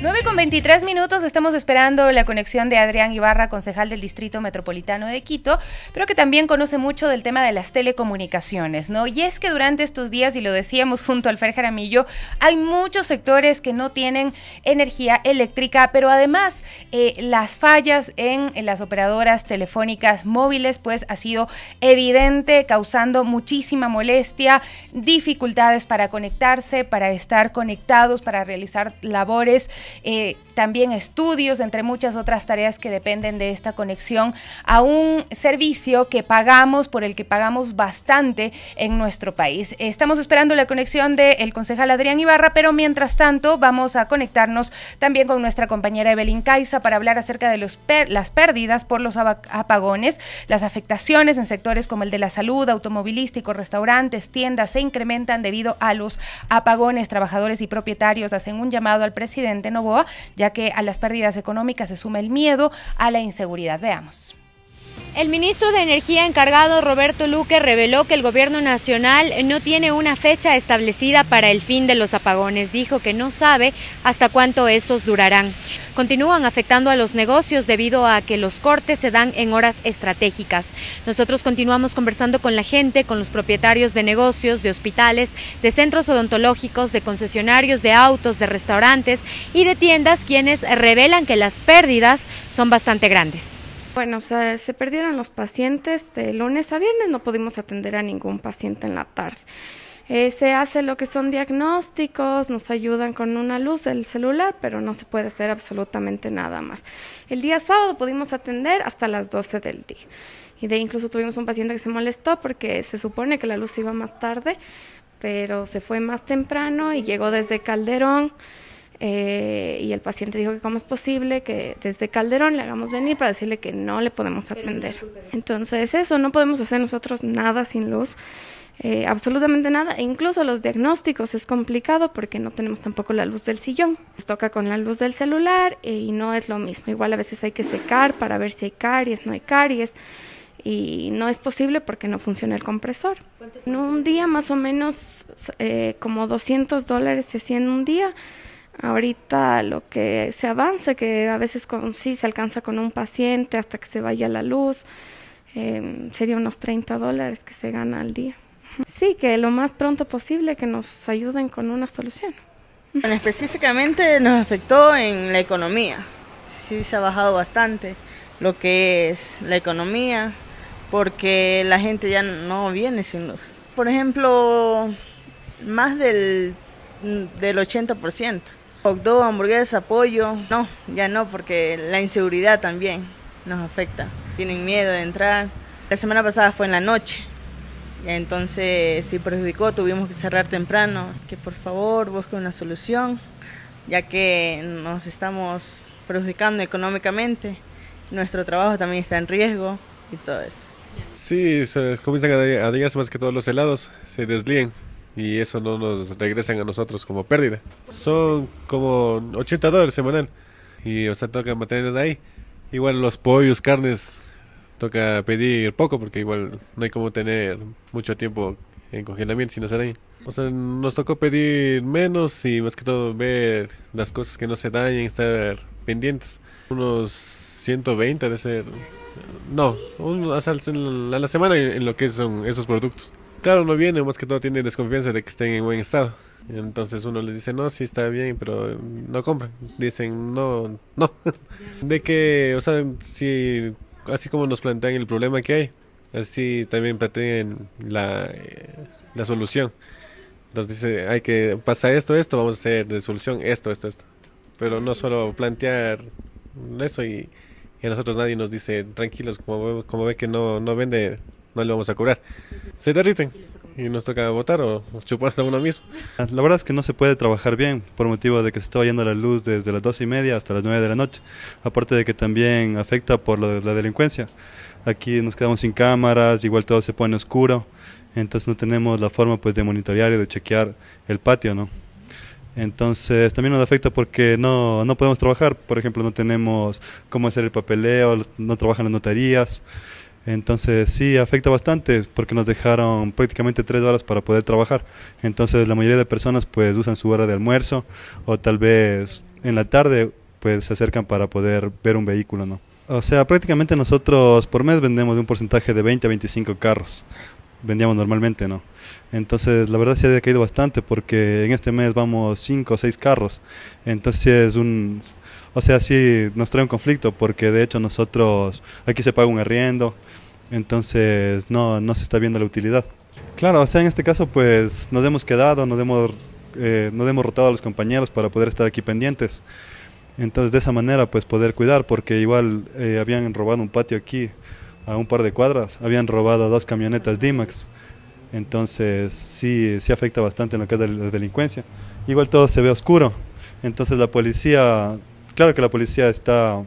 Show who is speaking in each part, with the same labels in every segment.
Speaker 1: 9 con 23 minutos estamos esperando la conexión de Adrián Ibarra, concejal del Distrito Metropolitano de Quito, pero que también conoce mucho del tema de las telecomunicaciones, ¿no? Y es que durante estos días, y lo decíamos junto al Fer Jaramillo, hay muchos sectores que no tienen energía eléctrica, pero además eh, las fallas en, en las operadoras telefónicas móviles, pues ha sido evidente, causando muchísima molestia, dificultades para conectarse, para estar conectados, para realizar labores eh, también estudios, entre muchas otras tareas que dependen de esta conexión a un servicio que pagamos, por el que pagamos bastante en nuestro país. Estamos esperando la conexión del concejal Adrián Ibarra, pero mientras tanto vamos a conectarnos también con nuestra compañera Evelyn Caiza para hablar acerca de los las pérdidas por los apagones, las afectaciones en sectores como el de la salud, automovilístico, restaurantes, tiendas se incrementan debido a los apagones. Trabajadores y propietarios hacen un llamado al presidente Novoa, ya que a las pérdidas económicas se suma el miedo a la inseguridad. Veamos.
Speaker 2: El ministro de Energía encargado Roberto Luque reveló que el gobierno nacional no tiene una fecha establecida para el fin de los apagones. Dijo que no sabe hasta cuánto estos durarán. Continúan afectando a los negocios debido a que los cortes se dan en horas estratégicas. Nosotros continuamos conversando con la gente, con los propietarios de negocios, de hospitales, de centros odontológicos, de concesionarios de autos, de restaurantes y de tiendas, quienes revelan que las pérdidas son bastante grandes.
Speaker 3: Bueno, se perdieron los pacientes de lunes a viernes, no pudimos atender a ningún paciente en la tarde. Eh, se hace lo que son diagnósticos, nos ayudan con una luz del celular, pero no se puede hacer absolutamente nada más. El día sábado pudimos atender hasta las 12 del día. Y de incluso tuvimos un paciente que se molestó porque se supone que la luz iba más tarde, pero se fue más temprano y llegó desde Calderón. Eh, y el paciente dijo que cómo es posible que desde Calderón le hagamos venir para decirle que no le podemos atender. Entonces eso, no podemos hacer nosotros nada sin luz, eh, absolutamente nada. E incluso los diagnósticos es complicado porque no tenemos tampoco la luz del sillón. Nos toca con la luz del celular y no es lo mismo. Igual a veces hay que secar para ver si hay caries, no hay caries. Y no es posible porque no funciona el compresor. En un día más o menos eh, como 200 dólares se hacía en un día ahorita lo que se avanza, que a veces con, sí se alcanza con un paciente hasta que se vaya la luz, em, sería unos 30 dólares que se gana al día. Sí, que lo más pronto posible que nos ayuden con una solución. específicamente nos afectó en la economía. Sí se ha bajado bastante lo que es la economía, porque la gente ya no viene sin luz. Por ejemplo, más del, del 80% hot hamburguesas hamburguesa, No, ya no, porque la inseguridad también nos afecta. Tienen miedo de entrar. La semana pasada fue en la noche. Entonces, si perjudicó, tuvimos que cerrar temprano. Que por favor busquen una solución, ya que nos estamos perjudicando económicamente. Nuestro trabajo también está en riesgo y todo eso.
Speaker 4: Sí, se comienzan a digas más que todos los helados, se deslíen y eso no nos regresan a nosotros como pérdida. Son como 80 dólares semanal y o sea, toca mantener ahí. Igual los pollos, carnes, toca pedir poco porque igual no hay como tener mucho tiempo en congelamiento si no se dañan. O sea, nos tocó pedir menos y más que todo ver las cosas que no se dañen, estar pendientes. Unos 120 de ser... No, un, a la semana en lo que son esos productos. Claro, no viene, más que todo tiene desconfianza de que estén en buen estado. Entonces uno les dice, no, sí está bien, pero mm, no compran. Dicen, no, no. De que, o sea, si, así como nos plantean el problema que hay, así también plantean la, eh, la solución. Nos dice, hay que, pasa esto, esto, vamos a hacer de solución esto, esto, esto. Pero no solo plantear eso y, y a nosotros nadie nos dice, tranquilos, como, como ve que no, no vende, no le vamos a cobrar. Se derriten y nos toca votar
Speaker 5: o chuparse a uno mismo. La verdad es que no se puede trabajar bien por motivo de que se está yendo la luz desde las dos y media hasta las 9 de la noche, aparte de que también afecta por la delincuencia. Aquí nos quedamos sin cámaras, igual todo se pone oscuro, entonces no tenemos la forma pues de monitorear y de chequear el patio, ¿no? Entonces también nos afecta porque no, no podemos trabajar, por ejemplo, no tenemos cómo hacer el papeleo, no trabajan las notarías. Entonces sí, afecta bastante porque nos dejaron prácticamente tres horas para poder trabajar. Entonces la mayoría de personas pues usan su hora de almuerzo o tal vez en la tarde pues se acercan para poder ver un vehículo, ¿no? O sea, prácticamente nosotros por mes vendemos de un porcentaje de 20 a 25 carros. Vendíamos normalmente, ¿no? Entonces, la verdad se ha caído bastante porque en este mes vamos 5 o 6 carros. Entonces, es un o sea, sí nos trae un conflicto porque de hecho nosotros, aquí se paga un arriendo, entonces no, no se está viendo la utilidad. Claro, o sea, en este caso pues nos hemos quedado, nos hemos, eh, hemos rotado a los compañeros para poder estar aquí pendientes. Entonces de esa manera pues poder cuidar porque igual eh, habían robado un patio aquí a un par de cuadras, habían robado dos camionetas D-Max. Entonces sí, sí afecta bastante en lo que es la delincuencia. Igual todo se ve oscuro. Entonces la policía claro que la policía está,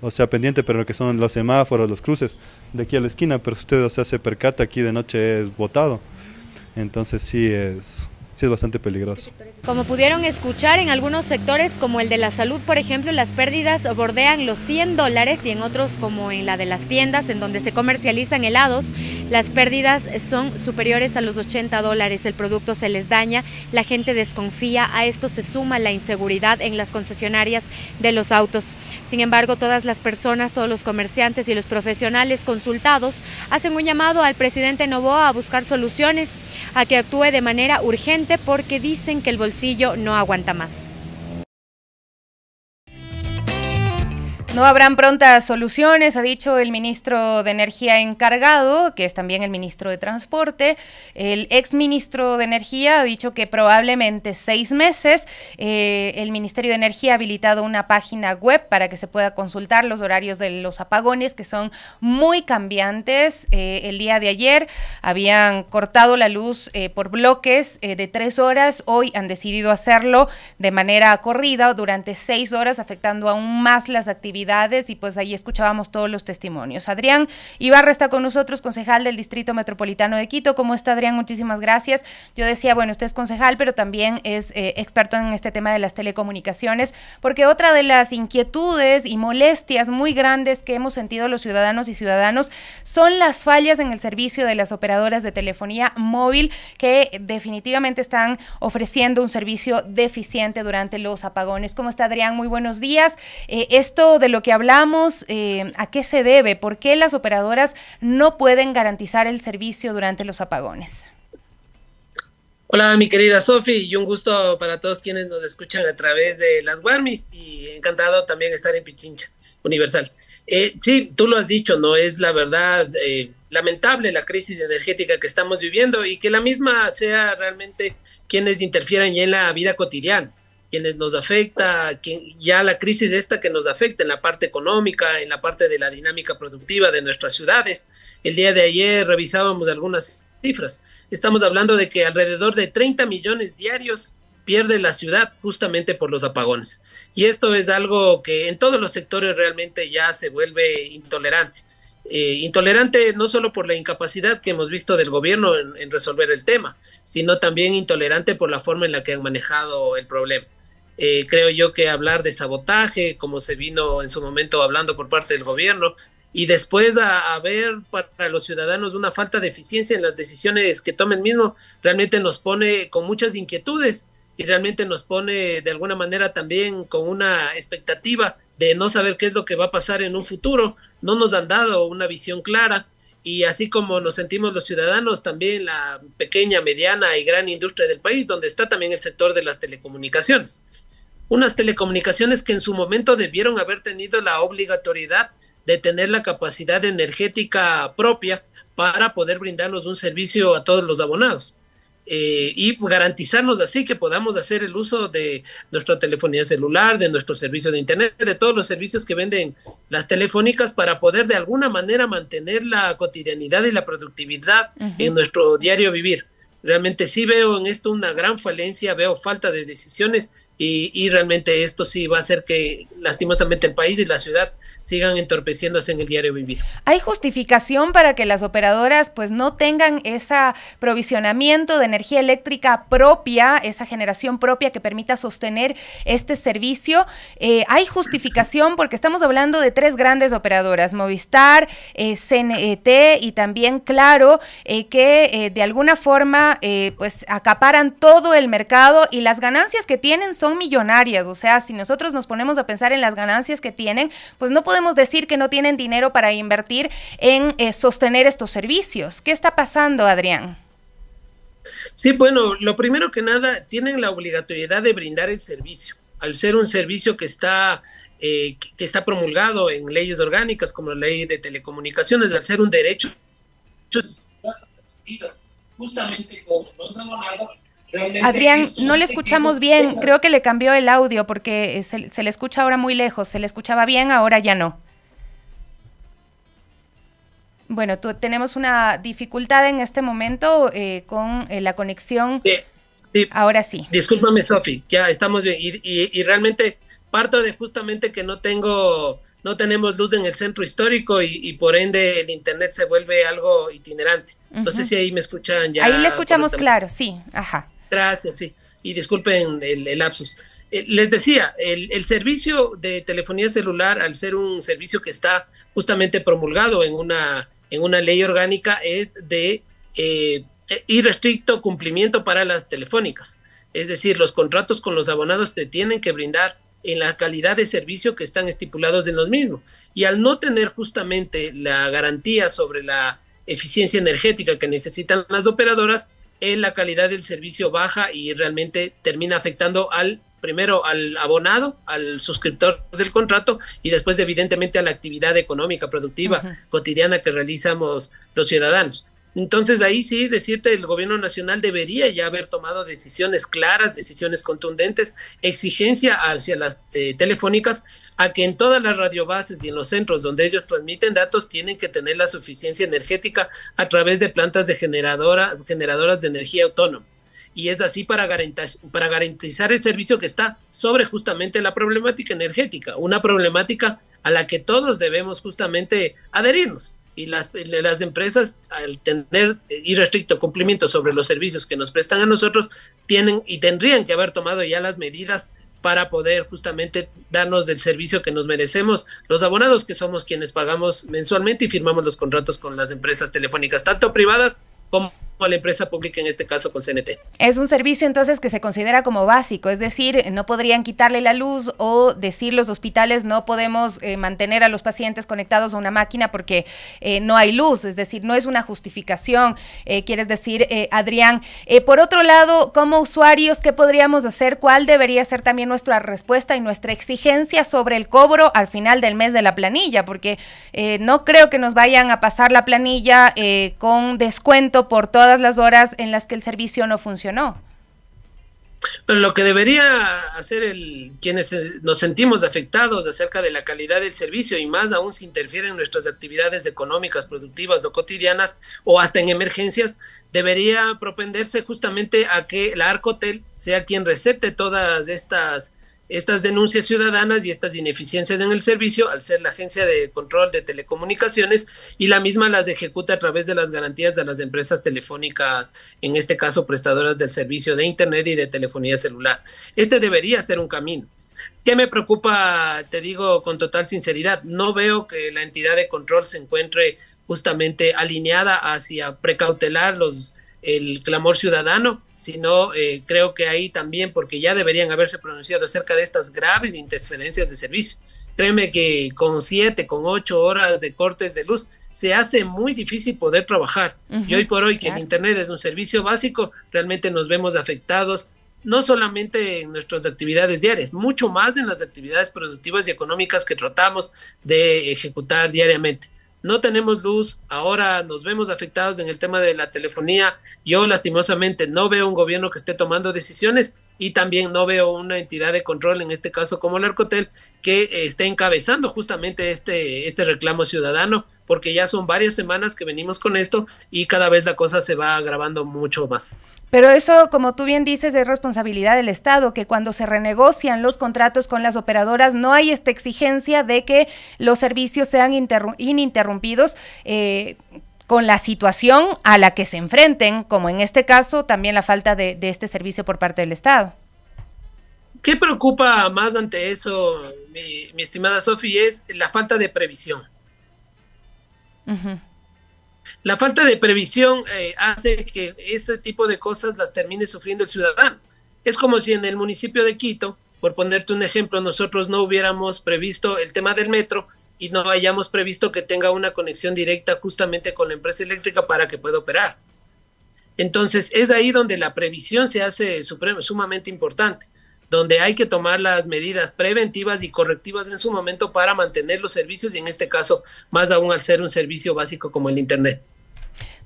Speaker 5: o sea, pendiente, pero lo que son los semáforos, los cruces, de aquí a la esquina, pero usted, o sea, se percata, aquí de noche es botado. Entonces sí es, sí es bastante peligroso.
Speaker 2: Como pudieron escuchar, en algunos sectores como el de la salud, por ejemplo, las pérdidas bordean los 100 dólares y en otros como en la de las tiendas en donde se comercializan helados, las pérdidas son superiores a los 80 dólares. El producto se les daña, la gente desconfía, a esto se suma la inseguridad en las concesionarias de los autos. Sin embargo, todas las personas, todos los comerciantes y los profesionales consultados hacen un llamado al presidente Novoa a buscar soluciones, a que actúe de manera urgente porque dicen que el bolsillo no aguanta más. No habrán
Speaker 1: prontas soluciones, ha dicho el ministro de Energía encargado, que es también el ministro de Transporte. El exministro de Energía ha dicho que probablemente seis meses. Eh, el Ministerio de Energía ha habilitado una página web para que se pueda consultar los horarios de los apagones, que son muy cambiantes. Eh, el día de ayer habían cortado la luz eh, por bloques de tres horas. Hoy han decidido hacerlo de manera corrida durante seis horas, afectando aún más las actividades y pues ahí escuchábamos todos los testimonios. Adrián Ibarra está con nosotros, concejal del Distrito Metropolitano de Quito. ¿Cómo está Adrián? Muchísimas gracias. Yo decía, bueno, usted es concejal, pero también es eh, experto en este tema de las telecomunicaciones, porque otra de las inquietudes y molestias muy grandes que hemos sentido los ciudadanos y ciudadanos son las fallas en el servicio de las operadoras de telefonía móvil que definitivamente están ofreciendo un servicio deficiente durante los apagones. ¿Cómo está Adrián? Muy buenos días. Eh, esto de lo que hablamos, eh, ¿a qué se debe? ¿Por qué las operadoras no pueden garantizar el servicio durante los apagones?
Speaker 6: Hola, mi querida Sofi, y un gusto para todos quienes nos escuchan a través de las Warmis y encantado también estar en Pichincha Universal. Eh, sí, tú lo has dicho, no es la verdad eh, lamentable la crisis energética que estamos viviendo y que la misma sea realmente quienes interfieran en la vida cotidiana quienes nos afecta, ya la crisis esta que nos afecta en la parte económica, en la parte de la dinámica productiva de nuestras ciudades. El día de ayer revisábamos algunas cifras. Estamos hablando de que alrededor de 30 millones diarios pierde la ciudad justamente por los apagones. Y esto es algo que en todos los sectores realmente ya se vuelve intolerante. Eh, intolerante no solo por la incapacidad que hemos visto del gobierno en resolver el tema, sino también intolerante por la forma en la que han manejado el problema. Eh, creo yo que hablar de sabotaje, como se vino en su momento hablando por parte del gobierno, y después a, a, ver para los ciudadanos una falta de eficiencia en las decisiones que tomen mismo, realmente nos pone con muchas inquietudes y realmente nos pone de alguna manera también con una expectativa de no saber qué es lo que va a pasar en un futuro. No nos han dado una visión clara y así como nos sentimos los ciudadanos, también la pequeña, mediana y gran industria del país, donde está también el sector de las telecomunicaciones unas telecomunicaciones que en su momento debieron haber tenido la obligatoriedad de tener la capacidad energética propia para poder brindarnos un servicio a todos los abonados eh, y garantizarnos así que podamos hacer el uso de nuestra telefonía celular, de nuestro servicio de Internet, de todos los servicios que venden las telefónicas para poder de alguna manera mantener la cotidianidad y la productividad en nuestro diario vivir. Realmente sí veo en esto una gran falencia, veo falta de decisiones y, realmente esto sí va a hacer que lastimosamente el país y la ciudad sigan entorpeciéndose en el diario vivir.
Speaker 1: ¿Hay justificación para que las operadoras pues no tengan ese provisionamiento de energía eléctrica propia, esa generación propia que permita sostener este servicio? Eh, ¿Hay justificación? Porque estamos hablando de tres grandes operadoras, Movistar, eh, CNET y también Claro, eh, que de alguna forma pues acaparan todo el mercado y las ganancias que tienen son millonarias. O sea, si nosotros nos ponemos a pensar en las ganancias que tienen, pues no podemos decir que no tienen dinero para invertir en eh, sostener estos servicios. ¿Qué está pasando, Adrián?
Speaker 6: Sí, bueno, lo primero que nada, tienen la obligatoriedad de brindar el servicio. Al ser un servicio que está, eh, que está promulgado en leyes orgánicas como la ley de telecomunicaciones, al ser un derecho, justamente como Adrián, no le escuchamos bien, creo que
Speaker 1: le cambió el audio porque eh, se, le escucha ahora muy lejos, se le escuchaba bien, ahora ya no. Bueno, tenemos una dificultad en este momento eh, con eh, la conexión.
Speaker 6: Ahora sí. Discúlpame, Sofi, ya estamos bien. Y, realmente parto de justamente que no tengo, no tenemos luz en el centro histórico y, por ende el internet se vuelve algo itinerante. No sé si ahí me escuchan ya. Ahí le escuchamos claro, sí, ajá. Gracias, sí. Y disculpen el, lapsus. Eh, les decía, el, servicio de telefonía celular, al ser un servicio que está justamente promulgado en una, en una ley orgánica, es de irrestricto eh, eh, cumplimiento para las telefónicas. Es decir, los contratos con los abonados te tienen que brindar en la calidad de servicio que están estipulados en los mismos. Y al no tener justamente la garantía sobre la eficiencia energética que necesitan las operadoras, en la calidad del servicio baja y realmente termina afectando al primero al abonado, al suscriptor del contrato y después evidentemente a la actividad económica productiva cotidiana que realizamos los ciudadanos. Entonces ahí sí decirte el gobierno nacional debería ya haber tomado decisiones claras, decisiones contundentes, exigencia hacia las eh, telefónicas a que en todas las radiobases y en los centros donde ellos transmiten datos tienen que tener la suficiencia energética a través de plantas de generadora, generadoras de energía autónoma y es así para para garantizar el servicio que está sobre justamente la problemática energética, una problemática a la que todos debemos justamente adherirnos y las, las empresas al tener irrestricto cumplimiento sobre los servicios que nos prestan a nosotros, tienen y tendrían que haber tomado ya las medidas para poder justamente darnos el servicio que nos merecemos los abonados que somos quienes pagamos mensualmente y firmamos los contratos con las empresas telefónicas, tanto privadas como a la empresa pública, en este caso con CNT.
Speaker 1: Es un servicio entonces que se considera como básico, es decir, no podrían quitarle la luz o decir los hospitales no podemos eh, mantener a los pacientes conectados a una máquina porque eh, no hay luz, es decir, no es una justificación, eh, quieres decir, Adrián. por otro lado, como usuarios, ¿qué podríamos hacer? ¿Cuál debería ser también nuestra respuesta y nuestra exigencia sobre el cobro al final del mes de la planilla? Porque no creo que nos vayan a pasar la planilla con descuento por toda todas las horas en las que el servicio no funcionó.
Speaker 6: Pero lo que debería hacer el, quienes eh, nos sentimos afectados acerca de la calidad del servicio y más aún si interfieren en nuestras actividades económicas, productivas o cotidianas o hasta en emergencias, debería propenderse justamente a que la Arcotel sea quien recepte todas estas estas denuncias ciudadanas y estas ineficiencias en el servicio, al ser la Agencia de Control de Telecomunicaciones, y la misma las ejecuta a través de las garantías de las empresas telefónicas, en este caso prestadoras del servicio de Internet y de telefonía celular. Este debería ser un camino. ¿Qué me preocupa? Te digo con total sinceridad, no veo que la entidad de control se encuentre justamente alineada hacia precautelar los, el clamor ciudadano sino eh, creo que ahí también, porque ya deberían haberse pronunciado acerca de estas graves interferencias de servicio. Créeme que con siete, con ocho horas de cortes de luz, se hace muy difícil poder trabajar. y hoy por hoy, que el Internet es un servicio básico, realmente nos vemos afectados, no solamente en nuestras actividades diarias, mucho más en las actividades productivas y económicas que tratamos de ejecutar diariamente no tenemos luz, ahora nos vemos afectados en el tema de la telefonía. Yo lastimosamente no veo un gobierno que esté tomando decisiones y también no veo una entidad de control, en este caso como el Arcotel, que eh, esté encabezando justamente este, este reclamo ciudadano, porque ya son varias semanas que venimos con esto y cada vez la cosa se va agravando mucho más.
Speaker 1: Pero eso, como tú bien dices, es responsabilidad del Estado, que cuando se renegocian los contratos con las operadoras no hay esta exigencia de que los servicios sean ininterrumpidos. Eh, con la situación a la que se enfrenten, como en este caso también la falta de, este servicio por parte del Estado.
Speaker 6: ¿Qué preocupa más ante eso, mi, estimada Sofi, es la falta de previsión? La falta de previsión eh, hace que este tipo de cosas las termine sufriendo el ciudadano. Es como si en el municipio de Quito, por ponerte un ejemplo, nosotros no hubiéramos previsto el tema del metro y no hayamos previsto que tenga una conexión directa justamente con la empresa eléctrica para que pueda operar. Entonces, es ahí donde la previsión se hace sumamente importante donde hay que tomar las medidas preventivas y correctivas en su momento para mantener los servicios y en este caso más aún al ser un servicio básico como el Internet.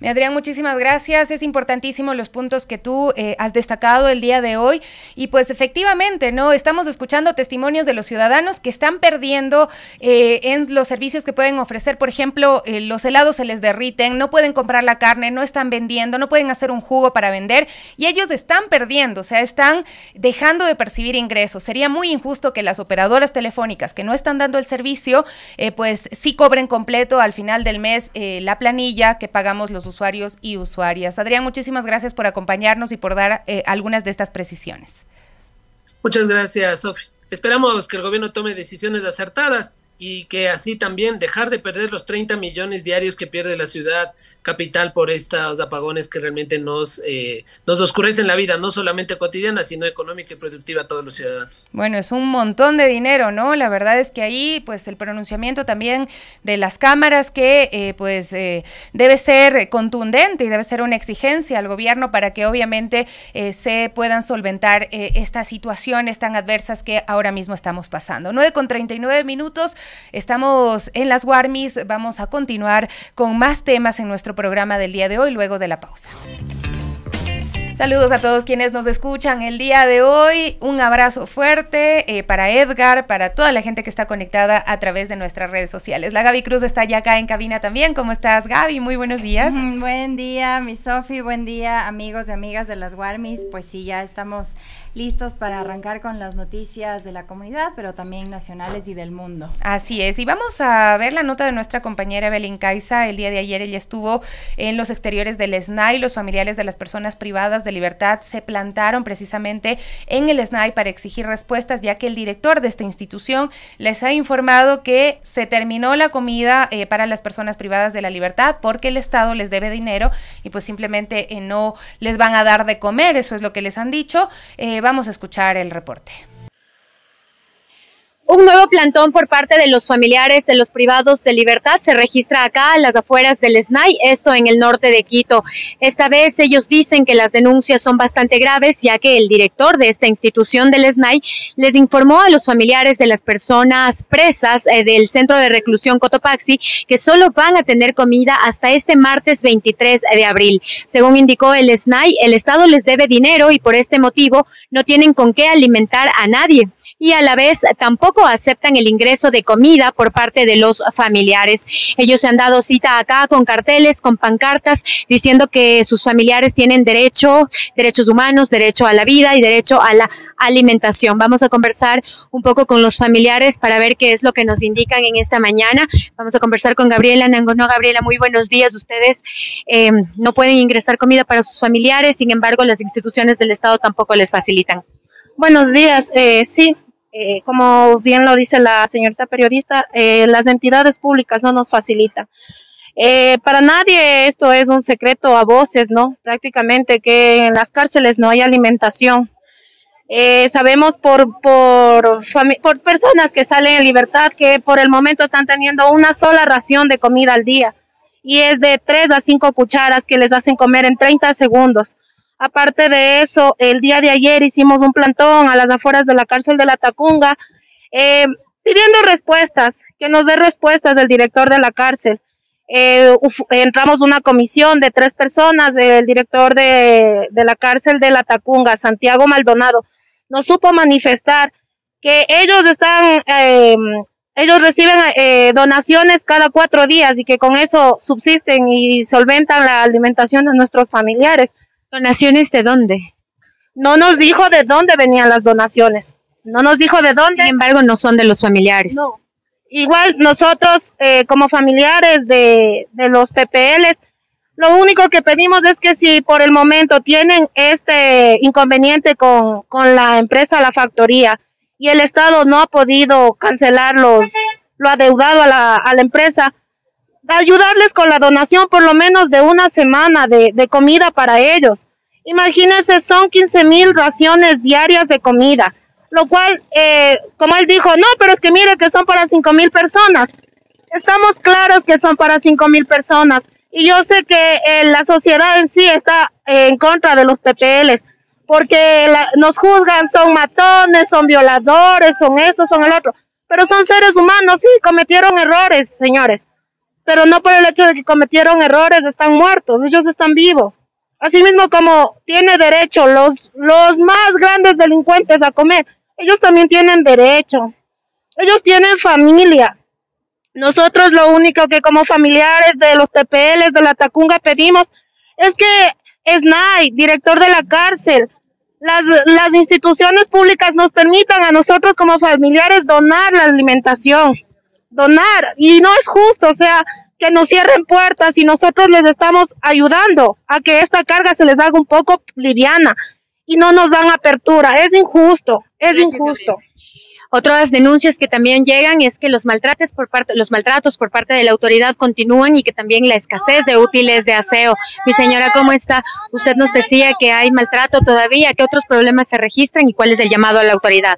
Speaker 1: Adrián, muchísimas gracias. Es importantísimo los puntos que tú eh, has destacado el día de hoy. Y pues efectivamente, ¿no? Estamos escuchando testimonios de los ciudadanos que están perdiendo eh, en los servicios que pueden ofrecer. Por ejemplo, eh, los helados se les derriten, no pueden comprar la carne, no están vendiendo, no pueden hacer un jugo para vender y ellos están perdiendo, o sea, están dejando de percibir ingresos. Sería muy injusto que las operadoras telefónicas que no están dando el servicio, pues sí cobren completo al final del mes la planilla que pagamos los usuarios usuarios y usuarias. Adrián, muchísimas gracias por acompañarnos y por dar eh, algunas de estas precisiones.
Speaker 6: Muchas gracias, Sofía. Esperamos que el gobierno tome decisiones acertadas y que así también dejar de perder los 30 millones diarios que pierde la ciudad capital por estos apagones que realmente nos, eh, nos oscurecen la vida, no solamente cotidiana, sino económica y productiva a todos los ciudadanos.
Speaker 1: Bueno, es un montón de dinero, ¿no? La verdad es que ahí, pues, el pronunciamiento también de las cámaras que, eh, pues, eh, debe ser contundente y debe ser una exigencia al gobierno para que obviamente se puedan solventar estas situaciones tan adversas que ahora mismo estamos pasando. 9 con 39 minutos. Estamos en las Warmis, vamos a continuar con más temas en nuestro programa del día de hoy, luego de la pausa. Saludos a todos quienes nos escuchan el día de hoy. Un abrazo fuerte eh, para Edgar, para toda la gente que está conectada a través de nuestras redes sociales. La Gaby Cruz está ya acá en cabina también. ¿Cómo estás,
Speaker 7: Gaby? Muy buenos días. Mm, buen día, mi Sofi. Buen día, amigos y amigas de las Warmis. Pues sí, ya estamos listos para arrancar con las noticias de la comunidad, pero también nacionales y del mundo.
Speaker 1: Así es, y vamos a ver la nota de nuestra compañera Evelyn Caiza. El día de ayer ella estuvo en los exteriores del SNAI. Los familiares de las personas privadas de libertad se plantaron precisamente en el SNAI para exigir respuestas, ya que el director de esta institución les ha informado que se terminó la comida eh, para las personas privadas de la libertad porque el Estado les debe dinero y pues simplemente eh, no les van a dar de comer, eso es lo que les han dicho. Eh, vamos a escuchar el reporte.
Speaker 8: Un nuevo plantón por parte de los familiares de los privados de libertad se registra acá a las afueras del SNAI, esto en el norte de Quito. Esta vez ellos dicen que las denuncias son bastante graves ya que el director de esta institución del SNAI les informó a los familiares de las personas presas eh, del centro de reclusión Cotopaxi que solo van a tener comida hasta este martes 23 de abril. Según indicó el SNAI, el Estado les debe dinero y por este motivo no tienen con qué alimentar a nadie y a la vez tampoco aceptan el ingreso de comida por parte de los familiares. Ellos se han dado cita acá con carteles, con pancartas, diciendo que sus familiares tienen derecho, derechos humanos, derecho a la vida y derecho a la alimentación. Vamos a conversar un poco con los familiares para ver qué es lo que nos indican en esta mañana. Vamos a conversar con Gabriela no Gabriela, muy buenos días. Ustedes em, no pueden ingresar comida para sus familiares, sin embargo, las instituciones del Estado tampoco les facilitan.
Speaker 9: Buenos días. Eh, sí, eh, como bien lo dice la señorita periodista, eh, las entidades públicas no nos facilitan. Eh, para nadie esto es un secreto a voces, ¿no? Prácticamente que en las cárceles no hay alimentación. sabemos por, por, personas que salen en libertad que por el momento están teniendo una sola ración de comida al día y es de tres a cinco cucharas que les hacen comer en 30 segundos. Aparte de eso, el día de ayer hicimos un plantón a las afueras de la cárcel de la Tacunga, eh, pidiendo respuestas, que nos dé respuestas del director de la cárcel. Eh, entramos una comisión de tres personas, el director de, la cárcel de la Tacunga, Santiago Maldonado, nos supo manifestar que ellos están, eh, ellos reciben donaciones cada cuatro días y que con eso subsisten y solventan la alimentación de nuestros familiares. ¿Donaciones de dónde? No nos dijo de dónde venían las donaciones. No nos dijo de dónde. Sin embargo, no son de los familiares. Igual nosotros, eh, como familiares de, los PPLs, lo único que pedimos es que si por el momento tienen este inconveniente con, la empresa, la factoría, y el Estado no ha podido cancelar lo adeudado a la, a la empresa, ayudarles con la donación por lo menos de una semana de, comida para ellos. Imagínense, son 15 mil raciones diarias de comida, lo cual, eh, como él dijo, no, pero es que mire que son para 5 mil personas. Estamos claros que son para 5 mil personas y yo sé que eh, la sociedad en sí está en contra de los PPLs porque nos juzgan, son matones, son violadores, son esto, son el otro, pero son seres humanos, sí, cometieron errores, señores pero no por el hecho de que cometieron errores, están muertos, ellos están vivos. Asimismo como tiene derecho los, los más grandes delincuentes a comer, ellos también tienen derecho, ellos tienen familia. Nosotros lo único que como familiares de los TPLs de la Tacunga pedimos es que SNAI, director de la cárcel, las, las instituciones públicas nos permitan a nosotros como familiares donar la alimentación donar y no es justo, o sea, que nos cierren puertas y nosotros les estamos ayudando a que esta carga se les haga un poco liviana
Speaker 8: y no nos dan apertura, es injusto, es injusto. Otras denuncias que también llegan es que los maltratos por parte los maltratos por parte de la autoridad continúan y que también la escasez de útiles de aseo. Mi señora, ¿cómo está? Usted nos decía que hay maltrato todavía, ¿qué otros problemas se registran y cuál es el llamado a la autoridad?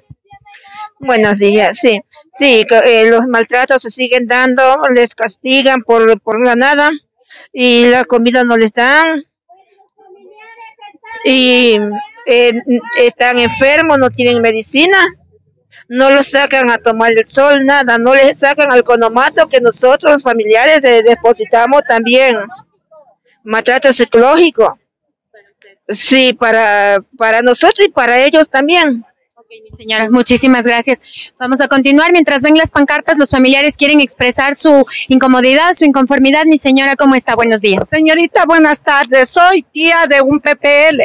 Speaker 8: Buenos días, sí. Sí, eh, los maltratos se siguen dando, les castigan por, por la nada
Speaker 9: y la comida no les dan. Y eh, están enfermos, no tienen medicina, no los sacan a tomar el sol, nada, no les sacan al conomato que nosotros los familiares eh, depositamos también.
Speaker 8: Maltrato psicológico. Sí, para, para nosotros y para ellos también. Ok, mi señora, muchísimas gracias. Vamos a continuar. Mientras ven las pancartas, los familiares quieren expresar su incomodidad, su inconformidad. Mi señora, ¿cómo está?
Speaker 10: Buenos días. Señorita, buenas tardes. Soy tía de un PPL.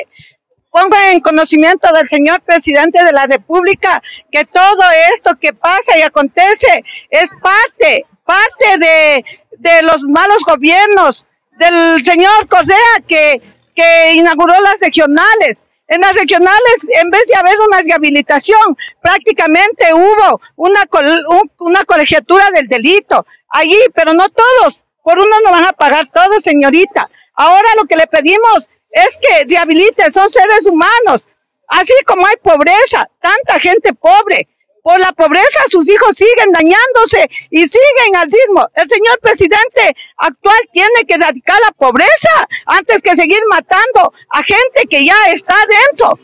Speaker 10: Pongo en conocimiento del señor presidente de la República que todo esto que pasa y acontece es parte, parte de, de los malos gobiernos del señor Correa que, que inauguró las regionales en las regionales, en vez de haber una rehabilitación, prácticamente hubo una, una colegiatura del delito allí, pero no todos. Por uno no van a pagar todos, señorita. Ahora lo que le pedimos es que rehabilite, son seres humanos. Así como hay pobreza, tanta gente pobre, por la pobreza, sus hijos siguen dañándose y siguen al ritmo. El señor presidente actual tiene que erradicar la pobreza antes que seguir matando a gente que ya está dentro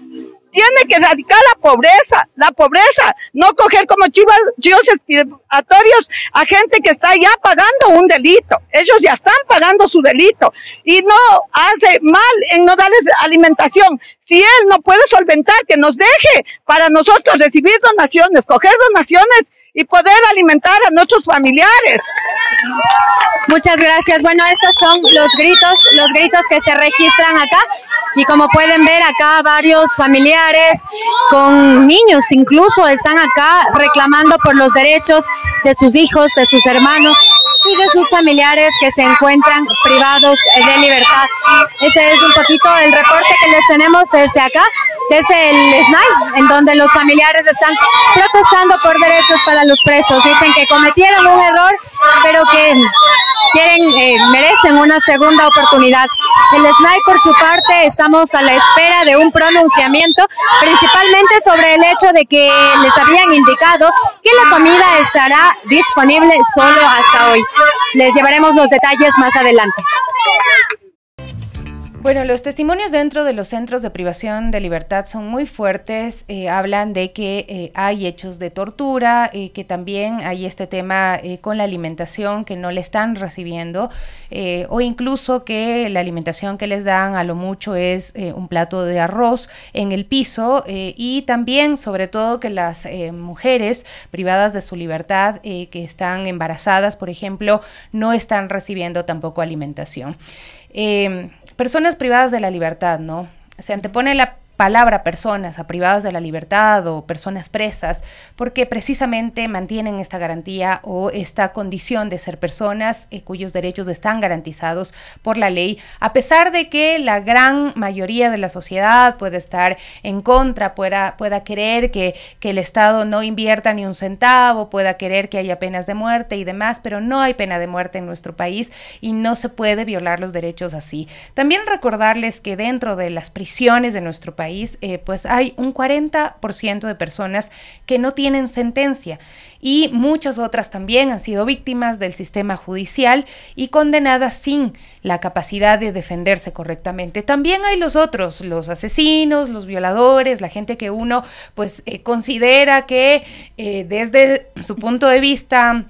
Speaker 10: tiene que erradicar la pobreza, la pobreza, no coger como chivas, chivos expiratorios a gente que está ya pagando un delito. Ellos ya están pagando su delito y no hace mal en no darles alimentación. Si él no puede solventar, que nos deje para nosotros recibir donaciones, coger donaciones y poder alimentar a nuestros familiares. Muchas gracias. Bueno, estos son
Speaker 8: los gritos, los gritos que se registran acá. Y como pueden ver acá varios familiares con niños incluso están acá reclamando por los derechos de sus hijos, de sus hermanos, y de sus familiares que se encuentran privados de libertad. Ese es un poquito el reporte que les tenemos desde acá, desde el SNAI, en donde los familiares están protestando por derechos para los presos. Dicen que cometieron un error, pero que quieren, eh, merecen una segunda oportunidad. El SNAI, por su parte, estamos a la espera de un pronunciamiento, principalmente sobre el hecho de que les habían indicado que la comida estará disponible solo hasta hoy. Les llevaremos los detalles más adelante.
Speaker 1: Bueno, los testimonios dentro de los centros de privación de libertad son muy fuertes, eh, hablan de que eh, hay hechos de tortura, eh, que también hay este tema con la alimentación que no le están recibiendo, o incluso que la alimentación que les dan a lo mucho es un plato de arroz en el piso, y también sobre todo que las mujeres privadas de su libertad, que están embarazadas, por ejemplo, no están recibiendo tampoco alimentación. Eh, Personas privadas de la libertad, ¿no? Se antepone la palabra personas, a privadas de la libertad o personas presas, porque precisamente mantienen esta garantía o esta condición de ser personas eh, cuyos derechos están garantizados por la ley, a pesar de que la gran mayoría de la sociedad puede estar en contra, pueda, pueda querer que, que el Estado no invierta ni un centavo, pueda querer que haya penas de muerte y demás, pero no hay pena de muerte en nuestro país y no se puede violar los derechos así. También recordarles que dentro de las prisiones de nuestro país, eh, pues hay un 40% de personas que no tienen sentencia y muchas otras también han sido víctimas del sistema judicial y condenadas sin la capacidad de defenderse correctamente. También hay los otros, los asesinos, los violadores, la gente que uno pues eh, considera que eh, desde su punto de vista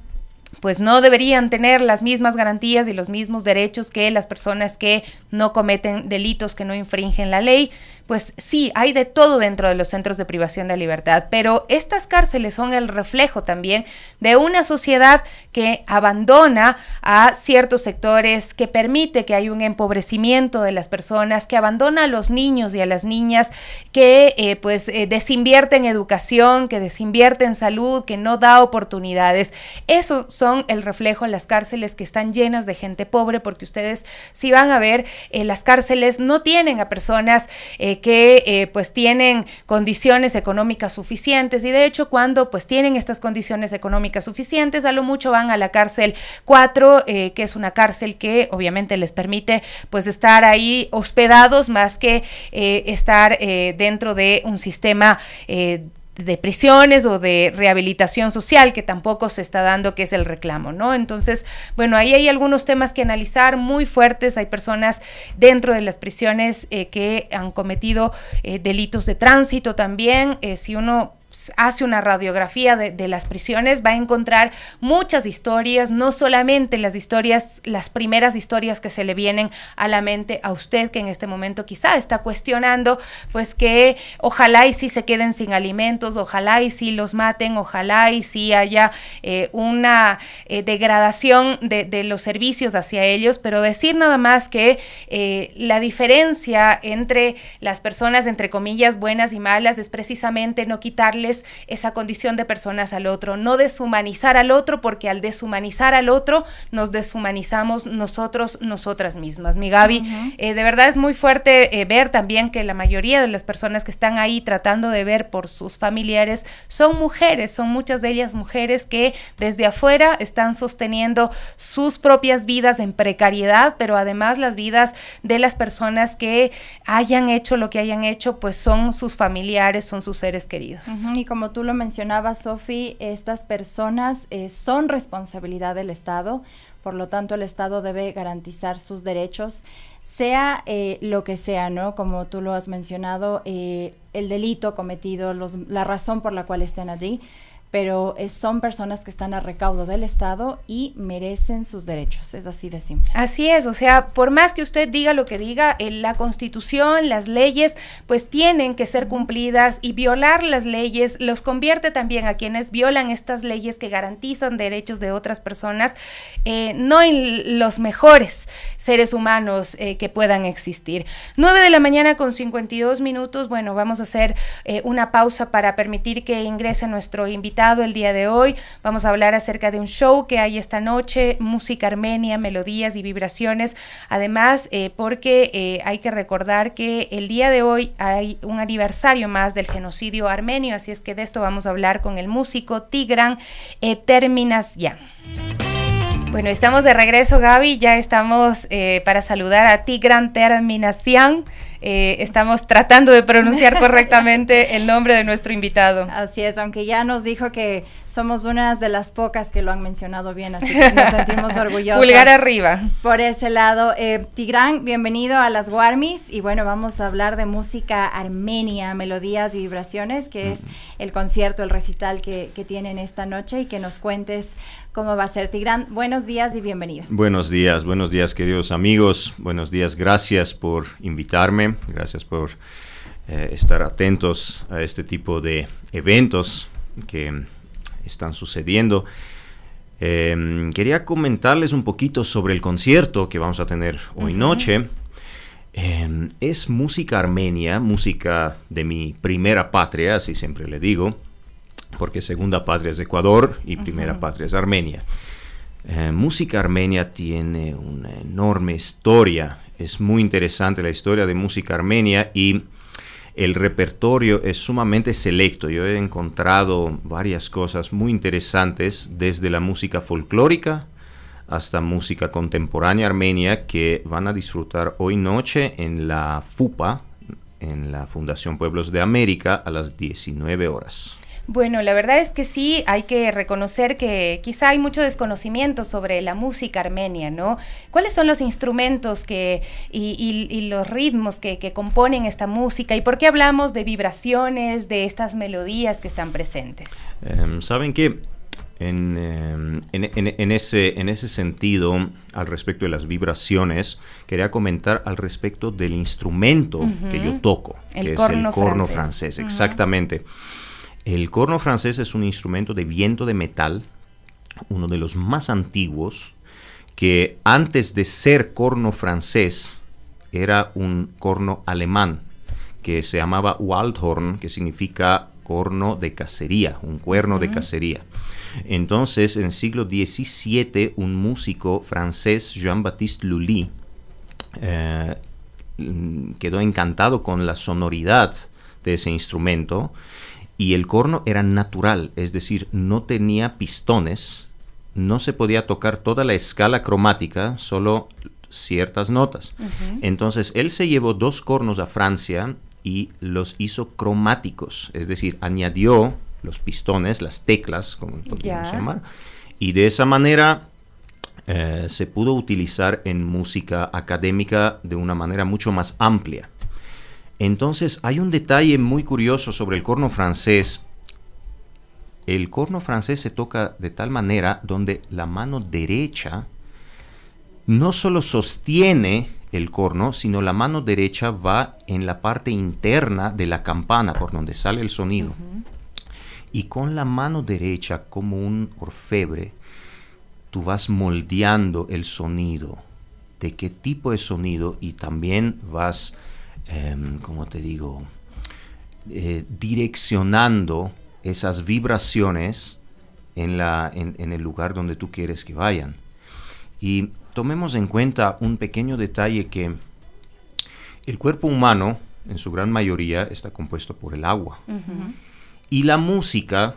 Speaker 1: pues no deberían tener las mismas garantías y los mismos derechos que las personas que no cometen delitos, que no infringen la ley pues sí, hay de todo dentro de los centros de privación de libertad, pero estas cárceles son el reflejo también de una sociedad que abandona a ciertos sectores, que permite que hay un empobrecimiento de las personas, que abandona a los niños y a las niñas, que eh, pues eh, desinvierte en educación, que desinvierte en salud, que no da oportunidades. Eso son el reflejo en las cárceles que están llenas de gente pobre, porque ustedes si van a ver, eh, las cárceles no tienen a personas que eh, pues tienen condiciones económicas suficientes y de hecho cuando pues tienen estas condiciones económicas suficientes a lo mucho van a la cárcel 4, eh, que es una cárcel que obviamente les permite pues estar ahí hospedados más que eh, estar dentro de un sistema de prisiones o de rehabilitación social que tampoco se está dando, que es el reclamo, ¿no? Entonces, bueno, ahí hay algunos temas que analizar muy fuertes. Hay personas dentro de las prisiones eh, que han cometido eh, delitos de tránsito también. Eh, si uno pues, hace una radiografía de, las prisiones, va a encontrar muchas historias, no solamente las historias, las primeras historias que se le vienen a la mente a usted que en este momento quizá está cuestionando, pues que ojalá y si se queden sin alimentos, ojalá y si los maten, ojalá y si haya eh, una eh, degradación de, los servicios hacia ellos, pero decir nada más que eh, la diferencia entre las personas, entre comillas, buenas y malas, es precisamente no quitarle esa condición de personas al otro, no deshumanizar al otro, porque al deshumanizar al otro nos deshumanizamos nosotros, nosotras mismas. Mi Gaby, eh, de verdad es muy fuerte eh, ver también que la mayoría de las personas que están ahí tratando de ver por sus familiares son mujeres, son muchas de ellas mujeres que desde afuera están sosteniendo sus propias vidas en precariedad, pero además las vidas de las personas que hayan hecho lo que hayan hecho, pues son sus familiares, son sus seres queridos
Speaker 7: y como tú lo mencionabas, Sofi, estas personas eh, son responsabilidad del Estado, por lo tanto el Estado debe garantizar sus derechos, sea eh, lo que sea, ¿no? Como tú lo has mencionado, eh, el delito cometido, la razón por la cual estén allí pero son personas que están a recaudo del Estado y merecen sus derechos, es así de simple.
Speaker 1: Así es, o sea, por más que usted diga lo que diga, eh, la Constitución, las leyes, pues tienen que ser cumplidas y violar las leyes los convierte también a quienes violan estas leyes que garantizan derechos de otras personas, eh, no en los mejores seres humanos eh, que puedan existir. 9 de la mañana con 52 minutos, bueno, vamos a hacer una pausa para permitir que ingrese nuestro invitado el día de hoy. Vamos a hablar acerca de un show que hay esta noche, música armenia, melodías y vibraciones. Además, eh, porque eh, hay que recordar que el día de hoy hay un aniversario más del genocidio armenio, así es que de esto vamos a hablar con el músico Tigran ya Bueno, estamos de regreso, Gaby. Ya estamos eh,
Speaker 7: para saludar a Tigran terminación eh, estamos tratando de pronunciar correctamente el nombre de nuestro invitado. Así es, aunque ya nos dijo que somos unas de las pocas que lo han mencionado bien, así que nos sentimos orgullosos. Pulgar arriba. Por ese lado, Tigran, eh, Tigrán, bienvenido a las Warmis y bueno, vamos a hablar de música armenia, melodías y vibraciones, que es el concierto, el recital que, tienen esta noche y que nos cuentes cómo va a ser. Tigran, buenos días y bienvenido.
Speaker 11: Buenos días, buenos días queridos amigos, buenos días, gracias por invitarme Gracias por eh, estar atentos a este tipo de eventos que están sucediendo. Em, quería comentarles un poquito sobre el concierto que vamos a tener hoy noche. Em, es música armenia, música de mi primera patria, así siempre le digo, porque segunda patria es Ecuador y primera patria es Armenia. Eh, música armenia tiene una enorme historia es muy interesante la historia de música armenia y el repertorio es sumamente selecto. Yo he encontrado varias cosas muy interesantes desde la música folclórica hasta música contemporánea armenia que van a disfrutar hoy noche en la FUPA, en la Fundación Pueblos de América, a las 19 horas.
Speaker 1: Bueno, la verdad es que sí, hay que reconocer que quizá hay mucho desconocimiento sobre la música armenia, ¿no? ¿Cuáles son los instrumentos que, y, los ritmos que, componen esta música? ¿Y por qué hablamos de vibraciones, de estas melodías que están presentes?
Speaker 11: Em, Saben que em, en, en, ese, en ese sentido, al respecto de las vibraciones, quería comentar al respecto del instrumento que yo toco, el que es el corno francés, exactamente. El corno francés es un instrumento de viento de metal, uno de los más antiguos, que antes de ser corno francés era un corno alemán, que se llamaba Waldhorn, que significa corno de cacería, un cuerno de mm. cacería. Entonces, en el siglo XVII, un músico francés, Jean-Baptiste Lully, eh, mm, quedó encantado con la sonoridad de ese instrumento y el corno era natural, es decir, no tenía pistones, no se podía tocar toda la escala cromática, solo ciertas notas. Entonces, él se llevó dos cornos a Francia y los hizo cromáticos, es decir, añadió los pistones, las teclas, como podríamos yeah. llamar, y de esa manera eh, se pudo utilizar en música académica de una manera mucho más amplia. Entonces hay un detalle muy curioso sobre el corno francés. El corno francés se toca de tal manera donde la mano derecha no solo sostiene el corno, sino la mano derecha va en la parte interna de la campana por donde sale el sonido. Y con la mano derecha, como un orfebre, tú vas moldeando el sonido, de qué tipo de sonido y también vas Em, como te digo? Eh, direccionando esas vibraciones en, el lugar donde tú quieres que vayan. Y tomemos en cuenta un pequeño detalle que el cuerpo humano, en su gran mayoría, está compuesto por el agua. Y la música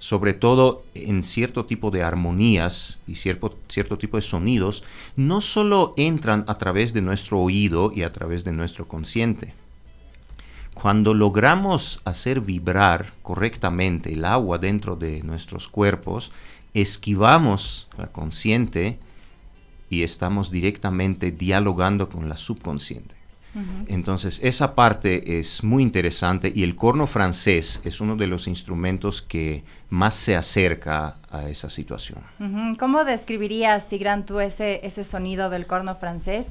Speaker 11: sobre todo en cierto tipo de armonías y cierto, cierto tipo de sonidos, no solo entran a través de nuestro oído y a través de nuestro consciente. Cuando logramos hacer vibrar correctamente el agua dentro de nuestros cuerpos, esquivamos la consciente y estamos directamente dialogando con la subconsciente. Entonces, esa parte es muy interesante y el corno francés es uno de los instrumentos que más se acerca a esa situación.
Speaker 7: ¿Cómo describirías, Tigran tú ese, ese sonido del corno francés?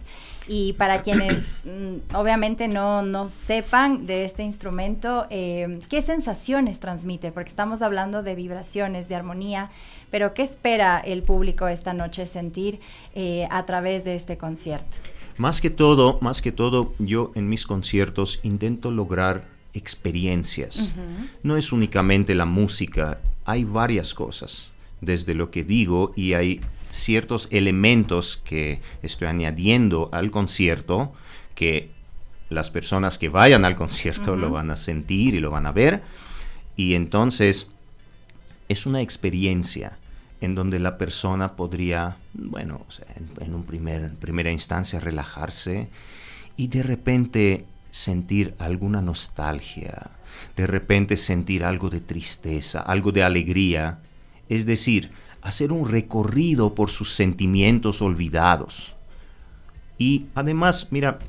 Speaker 7: Y para quienes mm, obviamente no, no sepan de este instrumento, em, ¿qué sensaciones transmite? Porque estamos hablando de vibraciones, de armonía, pero ¿qué espera el público esta noche sentir eh, a través de este concierto?
Speaker 11: Más que todo, más que todo, yo en mis conciertos intento lograr experiencias. No es únicamente la música, hay varias cosas desde lo que digo y hay ciertos elementos que estoy añadiendo al concierto que las personas que vayan al concierto lo van a sentir y lo van a ver. Y entonces es una experiencia en donde la persona podría, bueno, en, un primer, primera instancia relajarse y de repente sentir alguna nostalgia, de repente sentir algo de tristeza, algo de alegría, es decir, hacer un recorrido por sus sentimientos olvidados. Y además, mira,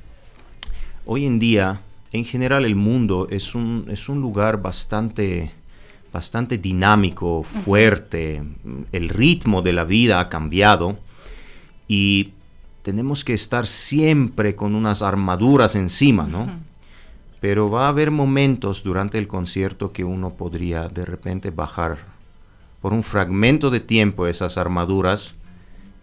Speaker 11: hoy en día, en general el mundo es es un lugar bastante bastante dinámico, fuerte, el ritmo de la vida ha cambiado y tenemos que estar siempre con unas armaduras encima, ¿no? Pero va a haber momentos durante el concierto que uno podría de repente bajar por un fragmento de tiempo esas armaduras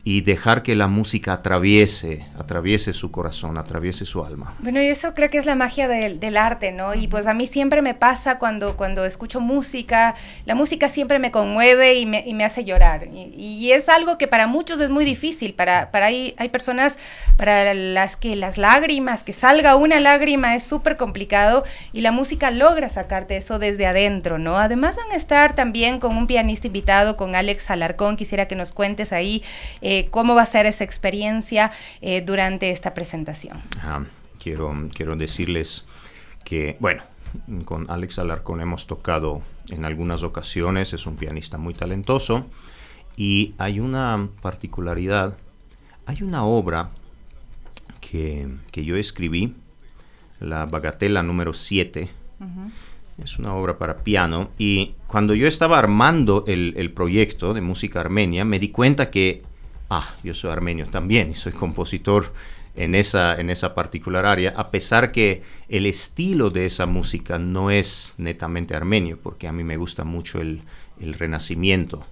Speaker 11: y dejar que la música atraviese, atraviese su corazón, atraviese su alma.
Speaker 1: Bueno, y eso creo que es la magia del, arte, ¿no? Y pues a mí siempre me pasa cuando, cuando escucho música, la música siempre me conmueve y me, hace llorar. Y, es algo que para muchos es muy difícil, para, para hay, hay personas para las que las lágrimas, que salga una lágrima es súper complicado y la música logra sacarte eso desde adentro, ¿no? Además van a estar también con un pianista invitado, con Alex Alarcón, quisiera que nos cuentes ahí. Eh, cómo va a ser esa experiencia eh, durante esta presentación.
Speaker 11: Ah, quiero, quiero decirles que, bueno, con Alex Alarcón hemos tocado en algunas ocasiones, es un pianista muy talentoso y hay una particularidad, hay una obra que, yo escribí, la Bagatela número 7, es una obra para piano y cuando yo estaba armando el, el proyecto de música armenia me di cuenta que ah, yo soy armenio también y soy compositor en esa, en esa particular área, a pesar que el estilo de esa música no es netamente armenio, porque a mí me gusta mucho el, el renacimiento.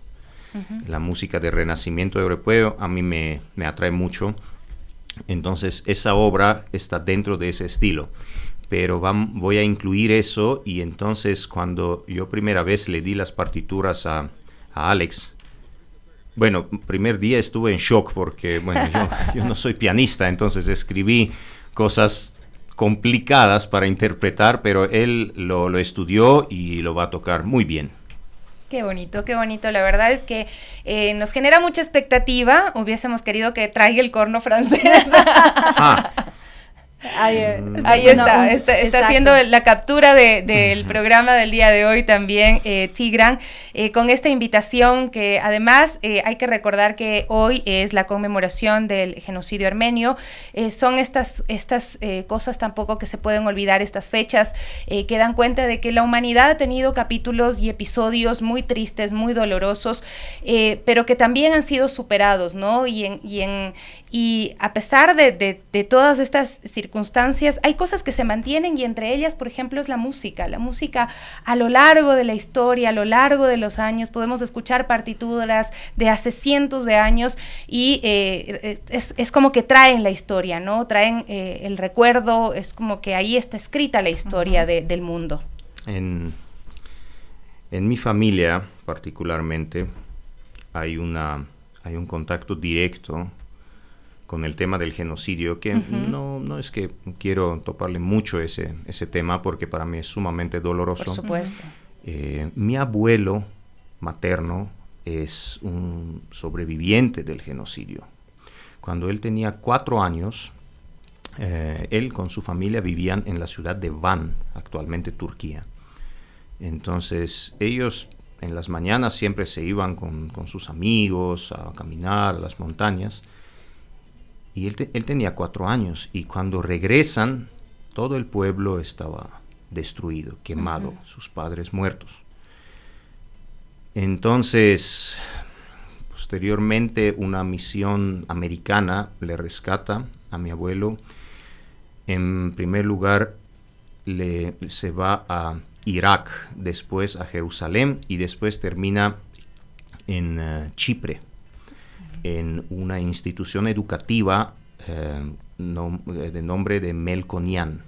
Speaker 11: La música de renacimiento europeo a mí me, me atrae mucho. Entonces esa obra está dentro de ese estilo pero voy a incluir eso y entonces cuando yo primera vez le di las partituras a, a Alex, bueno, primer día estuve en shock porque, bueno, yo, no soy pianista, entonces escribí cosas complicadas para interpretar, pero él lo, estudió y lo va a tocar muy bien.
Speaker 1: Qué bonito, qué bonito. La verdad es que eh, nos genera mucha expectativa. Hubiésemos querido que traiga el corno francés.
Speaker 9: Ah,
Speaker 1: Ahí, eh, mm. está, está, haciendo la captura del programa del día de hoy también, eh, Tigran, eh, con esta invitación que además hay que recordar que hoy es la conmemoración del genocidio armenio. son estas, estas cosas tampoco que se pueden olvidar, estas fechas que dan cuenta de que la humanidad ha tenido capítulos y episodios muy tristes, muy dolorosos, pero que también han sido superados, ¿no? Y, y, a pesar de todas estas circunstancias, hay cosas que se mantienen y entre ellas, por ejemplo, es la música. La música a lo largo de la historia, a lo largo de los años, podemos escuchar partituras de hace cientos de años y eh, eh, es, como que traen la historia, ¿no? Traen eh, el recuerdo, es como que ahí está escrita la historia del mundo.
Speaker 11: En, en mi familia particularmente hay, una, hay un contacto directo con el tema del genocidio, que no, no es que quiero toparle mucho ese, ese tema porque para mí es sumamente doloroso. Por supuesto. Eh, mi abuelo materno es un sobreviviente del genocidio. Cuando él tenía cuatro años, eh, él con su familia vivían en la ciudad de Van, actualmente Turquía. Entonces ellos en las mañanas siempre se iban con, con sus amigos a caminar a las montañas y él, tenía cuatro años y cuando regresan, todo el pueblo estaba destruido, quemado, sus padres muertos. Entonces, posteriormente una misión americana le rescata a mi abuelo. En primer lugar, le, se va a Irak, después a Jerusalén y después termina en eh, Chipre en una institución educativa eh, eh, de nombre de Melconian.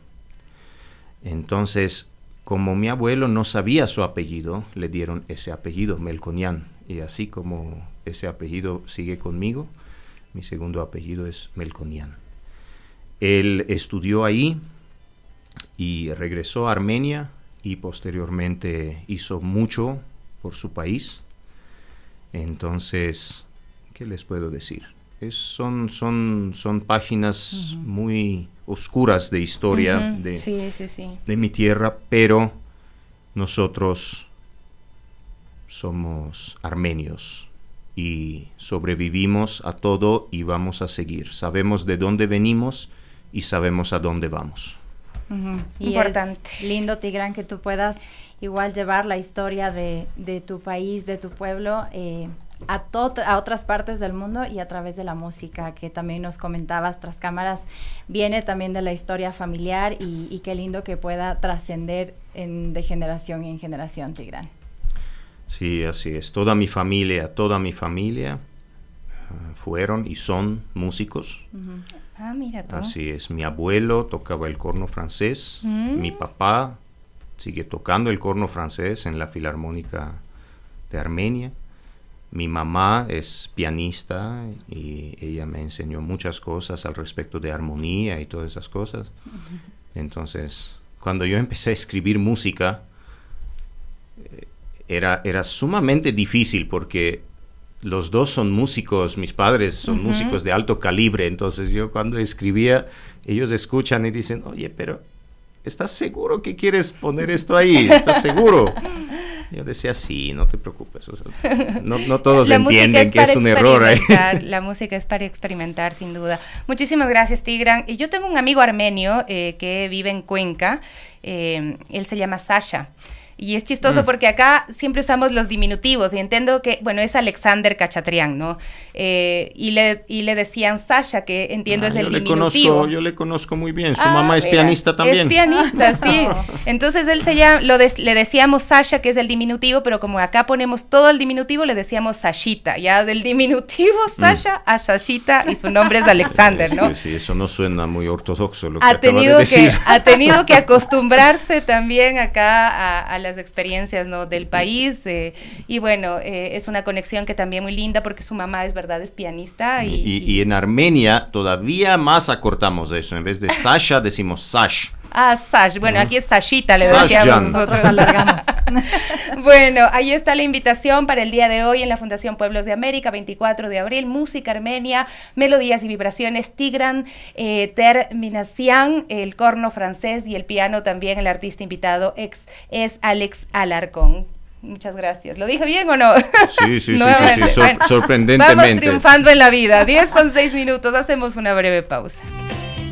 Speaker 11: Entonces, como mi abuelo no sabía su apellido, le dieron ese apellido, Melconian. Y así como ese apellido sigue conmigo, mi segundo apellido es Melconian. Él estudió ahí y regresó a Armenia y posteriormente hizo mucho por su país. Entonces, ¿Qué les puedo decir? son, son, son páginas muy oscuras de historia de, de mi tierra, pero nosotros somos armenios y sobrevivimos a todo y vamos a seguir. Sabemos de dónde venimos y sabemos a dónde vamos.
Speaker 7: Importante. lindo, tigran que tú puedas igual llevar la historia de, de tu país, de tu pueblo. Eh, a, a otras partes del mundo y a través de la música, que también nos comentabas tras cámaras, viene también de la historia familiar y, qué lindo que pueda trascender de generación en generación, Tigran
Speaker 11: Sí, así es. Toda mi familia, toda mi familia eh, fueron y son músicos.
Speaker 7: Ah, así
Speaker 11: es. Mi abuelo tocaba el corno francés. Mm. Mi papá sigue tocando el corno francés en la Filarmónica de Armenia mi mamá es pianista y ella me enseñó muchas cosas al respecto de armonía y todas esas cosas. Entonces, cuando yo empecé a escribir música, eh, era, era sumamente difícil porque los dos son músicos, mis padres son músicos de alto calibre, entonces yo cuando escribía, ellos escuchan y dicen, oye, pero ¿estás seguro que quieres poner esto ahí? ¿Estás seguro? Yo decía, sí, no te preocupes. no, todos entienden que es un error.
Speaker 1: La música es para experimentar, sin duda. Muchísimas gracias, Tigran. Y yo tengo un amigo armenio eh, que vive en Cuenca. Eh, él se llama Sasha. Y es chistoso mm. porque acá siempre usamos los diminutivos y entiendo que, bueno, es Alexander Cachatrián, ¿no? Eh, y, le, y le decían Sasha, que entiendo ah, es el diminutivo. Le conozco,
Speaker 11: yo le conozco muy bien, su ah, mamá es pianista también. Es
Speaker 1: pianista, sí. Entonces él se llama, lo le decíamos Sasha, que es el diminutivo, pero como acá ponemos todo el diminutivo, le decíamos Sashita, ya del diminutivo mm. Sasha a Sashita y su nombre es Alexander, ¿no? Sí,
Speaker 11: sí, eso no suena muy ortodoxo lo que ha tenido Que, ha tenido
Speaker 1: que acostumbrarse también acá a la experiencias ¿no? del país. Eh, y bueno, eh, es una conexión que también muy linda porque su mamá es verdad es pianista. Y,
Speaker 11: y en Armenia todavía más acortamos eso. En vez de Sasha decimos Sash.
Speaker 1: Ah, Sash. Bueno, aquí es Sashita, le decíamos nosotros. bueno, ahí está la invitación para el día de hoy en la Fundación Pueblos de América, 24 de abril, música armenia, melodías y vibraciones, Tigran eh, Terminación el corno francés y el piano también, el artista invitado ex, es Alex Alarcón. Muchas gracias. ¿Lo dije bien o no? Sí, sí, sí, sí, sorprendentemente. Vamos triunfando en la vida. 10 con 6 minutos. Hacemos una breve pausa.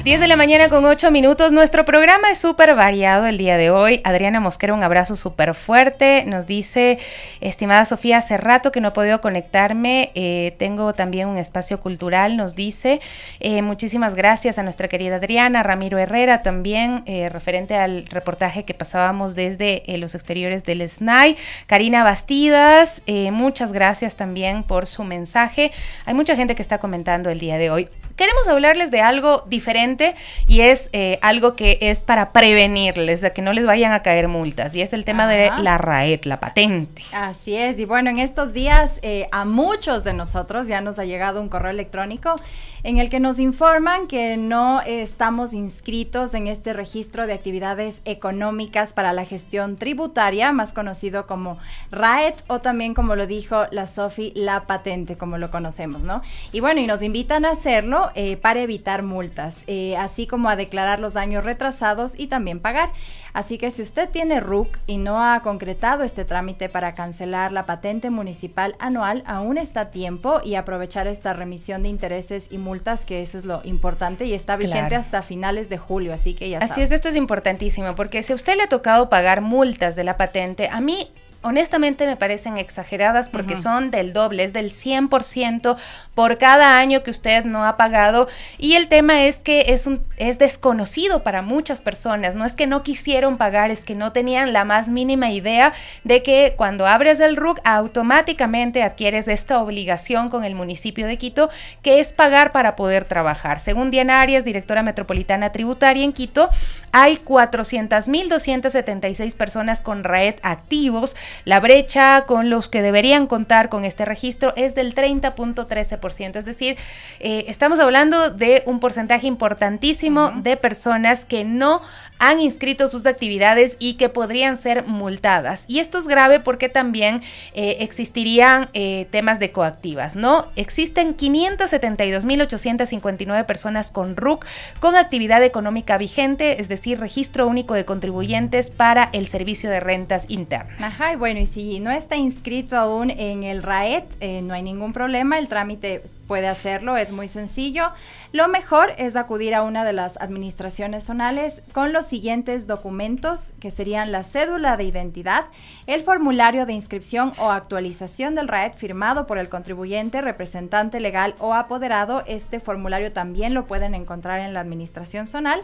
Speaker 1: 10 de la mañana con 8 minutos. Nuestro programa es súper variado el día de hoy. Adriana Mosquera, un abrazo súper fuerte. Nos dice, estimada Sofía, hace rato que no he podido conectarme. Eh, tengo también un espacio cultural, nos dice. Eh, muchísimas gracias a nuestra querida Adriana, Ramiro Herrera también, eh, referente al reportaje que pasábamos desde los exteriores del SNAI. Karina Bastidas, muchas gracias también por su mensaje. Hay mucha gente que está comentando el día de hoy queremos hablarles de algo diferente y es eh, algo que es para prevenirles, de que no les vayan a caer multas. Y es el tema de la RAET, la patente.
Speaker 7: Así es. Y bueno, en estos días eh, a muchos de nosotros ya nos ha llegado un correo electrónico en el que nos informan que no estamos inscritos en este registro de actividades económicas para la gestión tributaria, más conocido como RAET o también como lo dijo la Sofi, la patente, como lo conocemos, ¿no? Y bueno, y nos invitan a hacerlo eh, para evitar multas, eh, así como a declarar los daños retrasados y también pagar. Así que si usted tiene RUC y no ha concretado este trámite para cancelar la patente municipal anual, aún está tiempo y aprovechar esta remisión de intereses y multas, que eso es lo importante y está vigente hasta finales de julio, así que ya Así
Speaker 1: es, esto es importantísimo, porque si a usted le ha tocado pagar multas de la patente, a mí honestamente me parecen exageradas porque son del doble, es del 100% por cada año que usted no ha pagado. Y el tema es que es, un, es desconocido para muchas personas. No es que no quisieron pagar, es que no tenían la más mínima idea de que cuando abres el RUC automáticamente adquieres esta obligación con el municipio de Quito, que es pagar para poder trabajar. Según Dianarias, directora metropolitana tributaria en Quito, hay 400.276 personas con RAED activos, la brecha con los que deberían contar con este registro es del 30.13%, es decir, eh, estamos hablando de un porcentaje importantísimo de personas que no han inscrito sus actividades y que podrían ser multadas. Y esto es grave porque también eh, existirían eh, temas de coactivas, ¿no? Existen 572.859 personas con RUC con actividad económica vigente, es decir, registro único de contribuyentes para el servicio de rentas internas
Speaker 7: bueno, y si no está inscrito aún en el RAET, eh, no hay ningún problema, el trámite puede hacerlo, es muy sencillo. Lo mejor es acudir a una de las administraciones zonales con los siguientes documentos, que serían la cédula de identidad, el formulario de inscripción o actualización del RAET firmado por el contribuyente, representante legal o apoderado. Este formulario también lo pueden encontrar en la administración zonal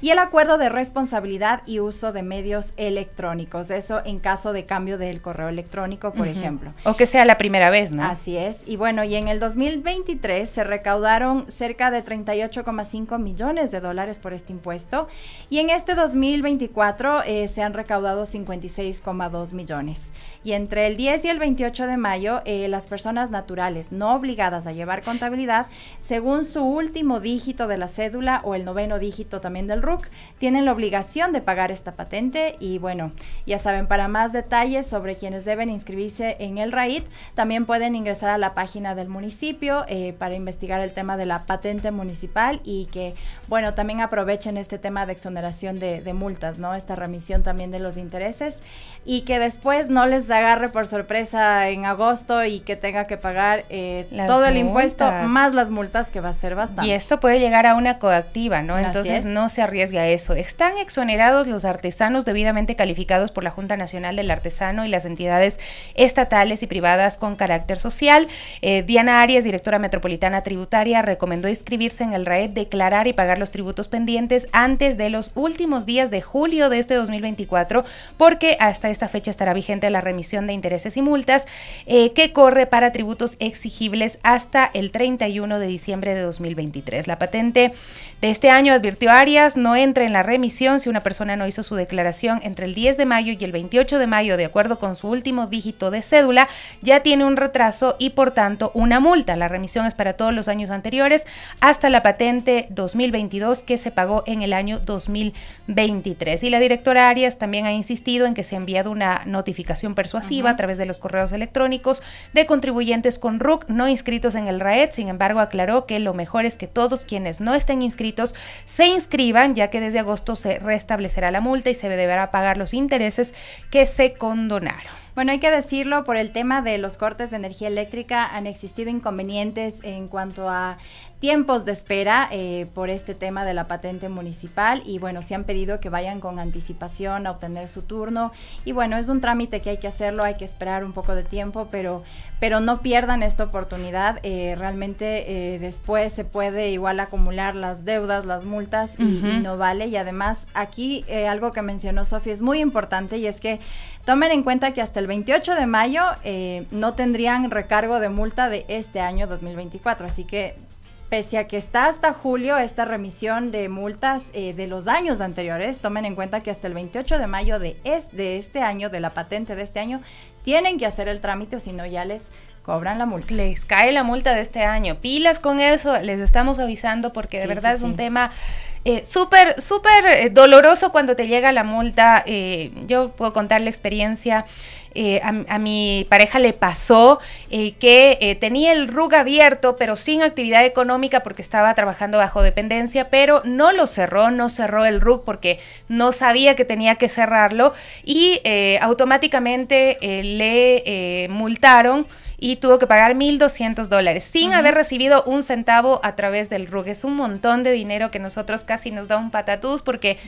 Speaker 7: y el acuerdo de responsabilidad y uso de medios electrónicos. Eso en caso de cambio del correo electrónico, por ejemplo.
Speaker 1: O que sea la primera vez, ¿no? Así
Speaker 7: es. Y bueno, y en el 2020 se recaudaron cerca de 38,5 millones de dólares por este impuesto y en este 2024 eh, se han recaudado 56,2 millones. Y entre el 10 y el 28 de mayo, eh, las personas naturales no obligadas a llevar contabilidad, según su último dígito de la cédula o el noveno dígito también del RUC, tienen la obligación de pagar esta patente y bueno, ya saben, para más detalles sobre quienes deben inscribirse en el RAID, también pueden ingresar a la página del municipio eh, para investigar el tema de la patente municipal y que, bueno, también aprovechen este tema de exoneración de, multas, ¿no? Esta remisión también de los intereses y que después no les agarre por sorpresa en agosto y que tenga que pagar eh, todo el impuesto más las multas que va a ser bastante. Y esto
Speaker 1: puede llegar a una coactiva, ¿no? Entonces no se arriesgue a eso. Están exonerados los artesanos debidamente calificados por la Junta Nacional del Artesano y las entidades estatales y privadas con carácter social. Eh, Diana Arias, directora Metropolitana Tributaria recomendó inscribirse en el RED, declarar y pagar los tributos pendientes antes de los últimos días de julio de este 2024, porque hasta esta fecha estará vigente la remisión de intereses y multas eh, que corre para tributos exigibles hasta el 31 de diciembre de 2023. La patente de este año advirtió Arias, no entra en la remisión si una persona no hizo su declaración entre el 10 de mayo y el 28 de mayo, de acuerdo con su último dígito de cédula, ya tiene un retraso y por tanto una multa. La remisión para todos los años anteriores hasta la patente 2022 que se pagó en el año 2023. Y la directora Arias también ha insistido en que se ha enviado una notificación persuasiva a través de los correos electrónicos de contribuyentes con RUC no inscritos en el RAET. Sin embargo, aclaró que lo mejor es que todos quienes no estén inscritos se inscriban, ya que desde agosto se restablecerá la multa y se deberá pagar los intereses que se condonaron.
Speaker 7: Bueno, hay que decirlo, por el tema de los cortes de energía eléctrica han existido inconvenientes en cuanto a tiempos de espera eh, por este tema de la patente municipal y bueno, se han pedido que vayan con anticipación a obtener su turno y bueno, es un trámite que hay que hacerlo, hay que esperar un poco de tiempo, pero, pero no pierdan esta oportunidad, eh, realmente eh, después se puede igual acumular las deudas, las multas y, no vale y además aquí algo que mencionó Sofía es muy importante y es que Tomen en cuenta que hasta el 28 de mayo no tendrían recargo de multa de este año 2024, así que pese a que está hasta julio esta remisión de multas eh, de los años anteriores, tomen en cuenta que hasta el 28 de mayo de, de este año, de la patente de este año, tienen que hacer el trámite o si no ya les cobran la multa. Les cae la multa de este año. Pilas con eso, les estamos avisando porque de verdad es un tema...
Speaker 1: Eh, súper, súper eh, doloroso cuando te llega la multa. Eh, yo puedo contar la experiencia eh, a, mi pareja le pasó eh, que eh, tenía el RUG abierto, pero sin actividad económica porque estaba trabajando bajo dependencia, pero no lo cerró, no cerró el RUG porque no sabía que tenía que cerrarlo y automáticamente le multaron y tuvo que pagar 1.200 dólares sin haber recibido un centavo a través del RUG. Es un montón de dinero que nosotros casi nos da un patatús porque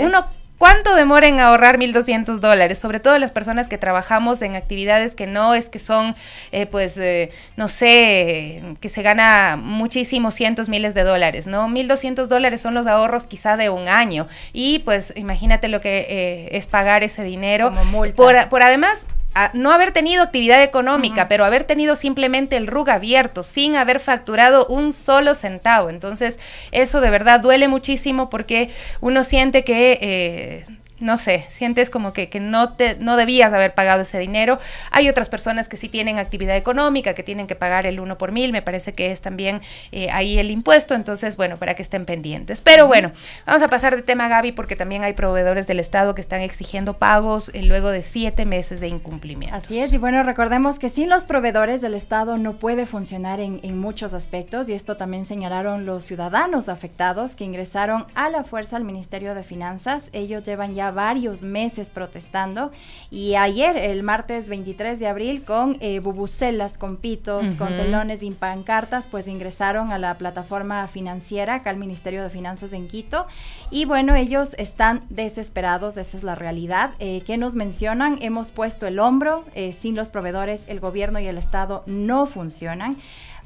Speaker 1: uno ¿Cuánto demora en ahorrar 1.200 dólares? Sobre todo las personas que trabajamos en actividades que no es que son, eh, pues, eh, no sé, que se gana muchísimos cientos, miles de dólares, ¿no? 1.200 dólares son los ahorros quizá de un año. Y pues imagínate lo que eh, es pagar ese dinero. Como multa. por además, no haber tenido actividad económica, pero haber tenido simplemente el RUG abierto, sin haber facturado un solo centavo. Entonces, eso de verdad duele muchísimo porque uno siente que eh, no sé, sientes como que, no, te, no debías haber pagado ese dinero. Hay otras personas que sí tienen actividad económica, que tienen que pagar el 1 por mil, me parece que es también eh, ahí el impuesto, entonces, bueno, para que estén pendientes. Pero bueno, vamos a pasar de tema, Gaby, porque también hay proveedores del Estado que están exigiendo pagos eh, luego de siete meses de incumplimiento.
Speaker 7: Así es, y bueno, recordemos que sin los proveedores del Estado no puede funcionar en, en muchos aspectos, y esto también señalaron los ciudadanos afectados que ingresaron a la fuerza al Ministerio de Finanzas. Ellos llevan ya varios meses protestando y ayer, el martes 23 de abril, con eh, bubucelas, con pitos, con telones y pancartas, pues ingresaron a la plataforma financiera, acá al Ministerio de Finanzas en Quito. Y bueno, ellos están desesperados, esa es la realidad. Eh, que nos mencionan? Hemos puesto el hombro, eh, sin los proveedores el gobierno y el Estado no funcionan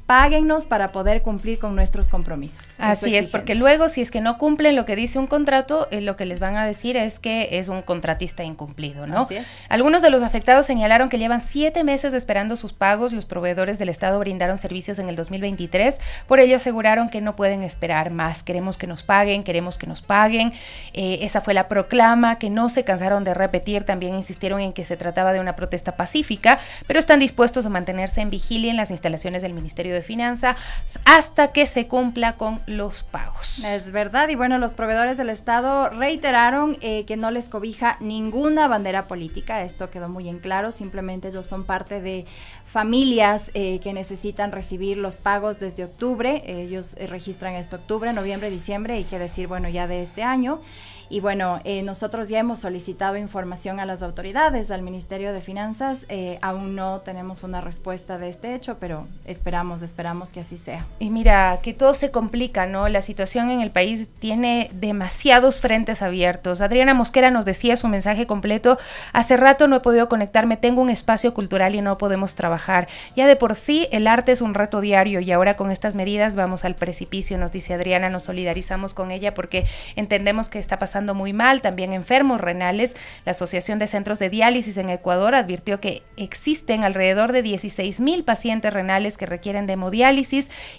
Speaker 7: páguennos para poder cumplir con nuestros compromisos. Así es, porque luego si es que no
Speaker 1: cumplen lo que dice un contrato, eh, lo que les van a decir es que es un contratista incumplido, ¿no? Así es. Algunos de los afectados señalaron que llevan siete meses esperando sus pagos, los proveedores del Estado brindaron servicios en el 2023, por ello aseguraron que no pueden esperar más, queremos que nos paguen, queremos que nos paguen, eh, esa fue la proclama que no se cansaron de repetir, también insistieron en que se trataba de una protesta pacífica, pero están dispuestos a mantenerse en vigilia en las instalaciones del Ministerio de Finanzas hasta que se cumpla con los pagos. Es
Speaker 7: verdad, y bueno, los proveedores del Estado reiteraron eh, que no les cobija ninguna bandera política, esto quedó muy en claro, simplemente ellos son parte de familias eh, que necesitan recibir los pagos desde octubre, ellos eh, registran esto octubre, noviembre, diciembre, y que decir, bueno, ya de este año. Y bueno, nosotros ya hemos solicitado información a las autoridades, al Ministerio de Finanzas. aún no tenemos una respuesta de este hecho, pero esperamos esperamos que así sea.
Speaker 1: Y mira, que todo se complica, ¿no? La situación en el país tiene demasiados frentes abiertos. Adriana Mosquera nos decía su mensaje completo, hace rato no he podido conectarme, tengo un espacio cultural y no podemos trabajar. Ya de por sí el arte es un reto diario y ahora con estas medidas vamos al precipicio, nos dice Adriana, nos solidarizamos con ella porque entendemos que está pasando muy mal, también enfermos renales. La Asociación de Centros de Diálisis en Ecuador advirtió que existen alrededor de 16 mil pacientes renales que requieren de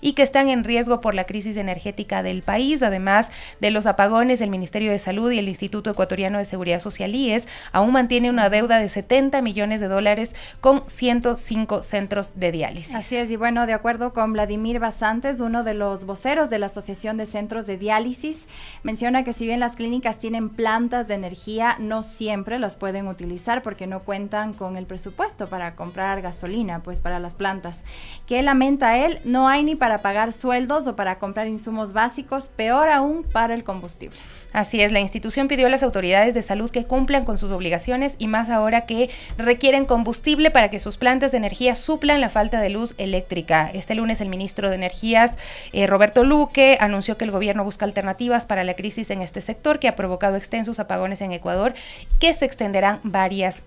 Speaker 1: y que están en riesgo por la crisis energética del país, además de los apagones, el Ministerio de Salud y el Instituto Ecuatoriano de Seguridad Social IES aún mantiene una deuda de 70 millones de dólares con 105 centros de diálisis. Así
Speaker 7: es, y bueno, de acuerdo con Vladimir Basantes, uno de los voceros de la Asociación de Centros de Diálisis, menciona que si bien las clínicas tienen plantas de energía, no siempre las pueden utilizar porque no cuentan con el presupuesto para comprar gasolina, pues para las plantas, que lamenta él, no hay ni para pagar sueldos o para comprar insumos básicos, peor aún para el combustible.
Speaker 1: Así es, la institución pidió a las autoridades de salud que cumplan con sus obligaciones y más ahora que requieren combustible para que sus plantas de energía suplan la falta de luz eléctrica. Este lunes el ministro de Energías, eh, Roberto Luque, anunció que el gobierno busca alternativas para la crisis en este sector que ha provocado extensos apagones en Ecuador que se extenderán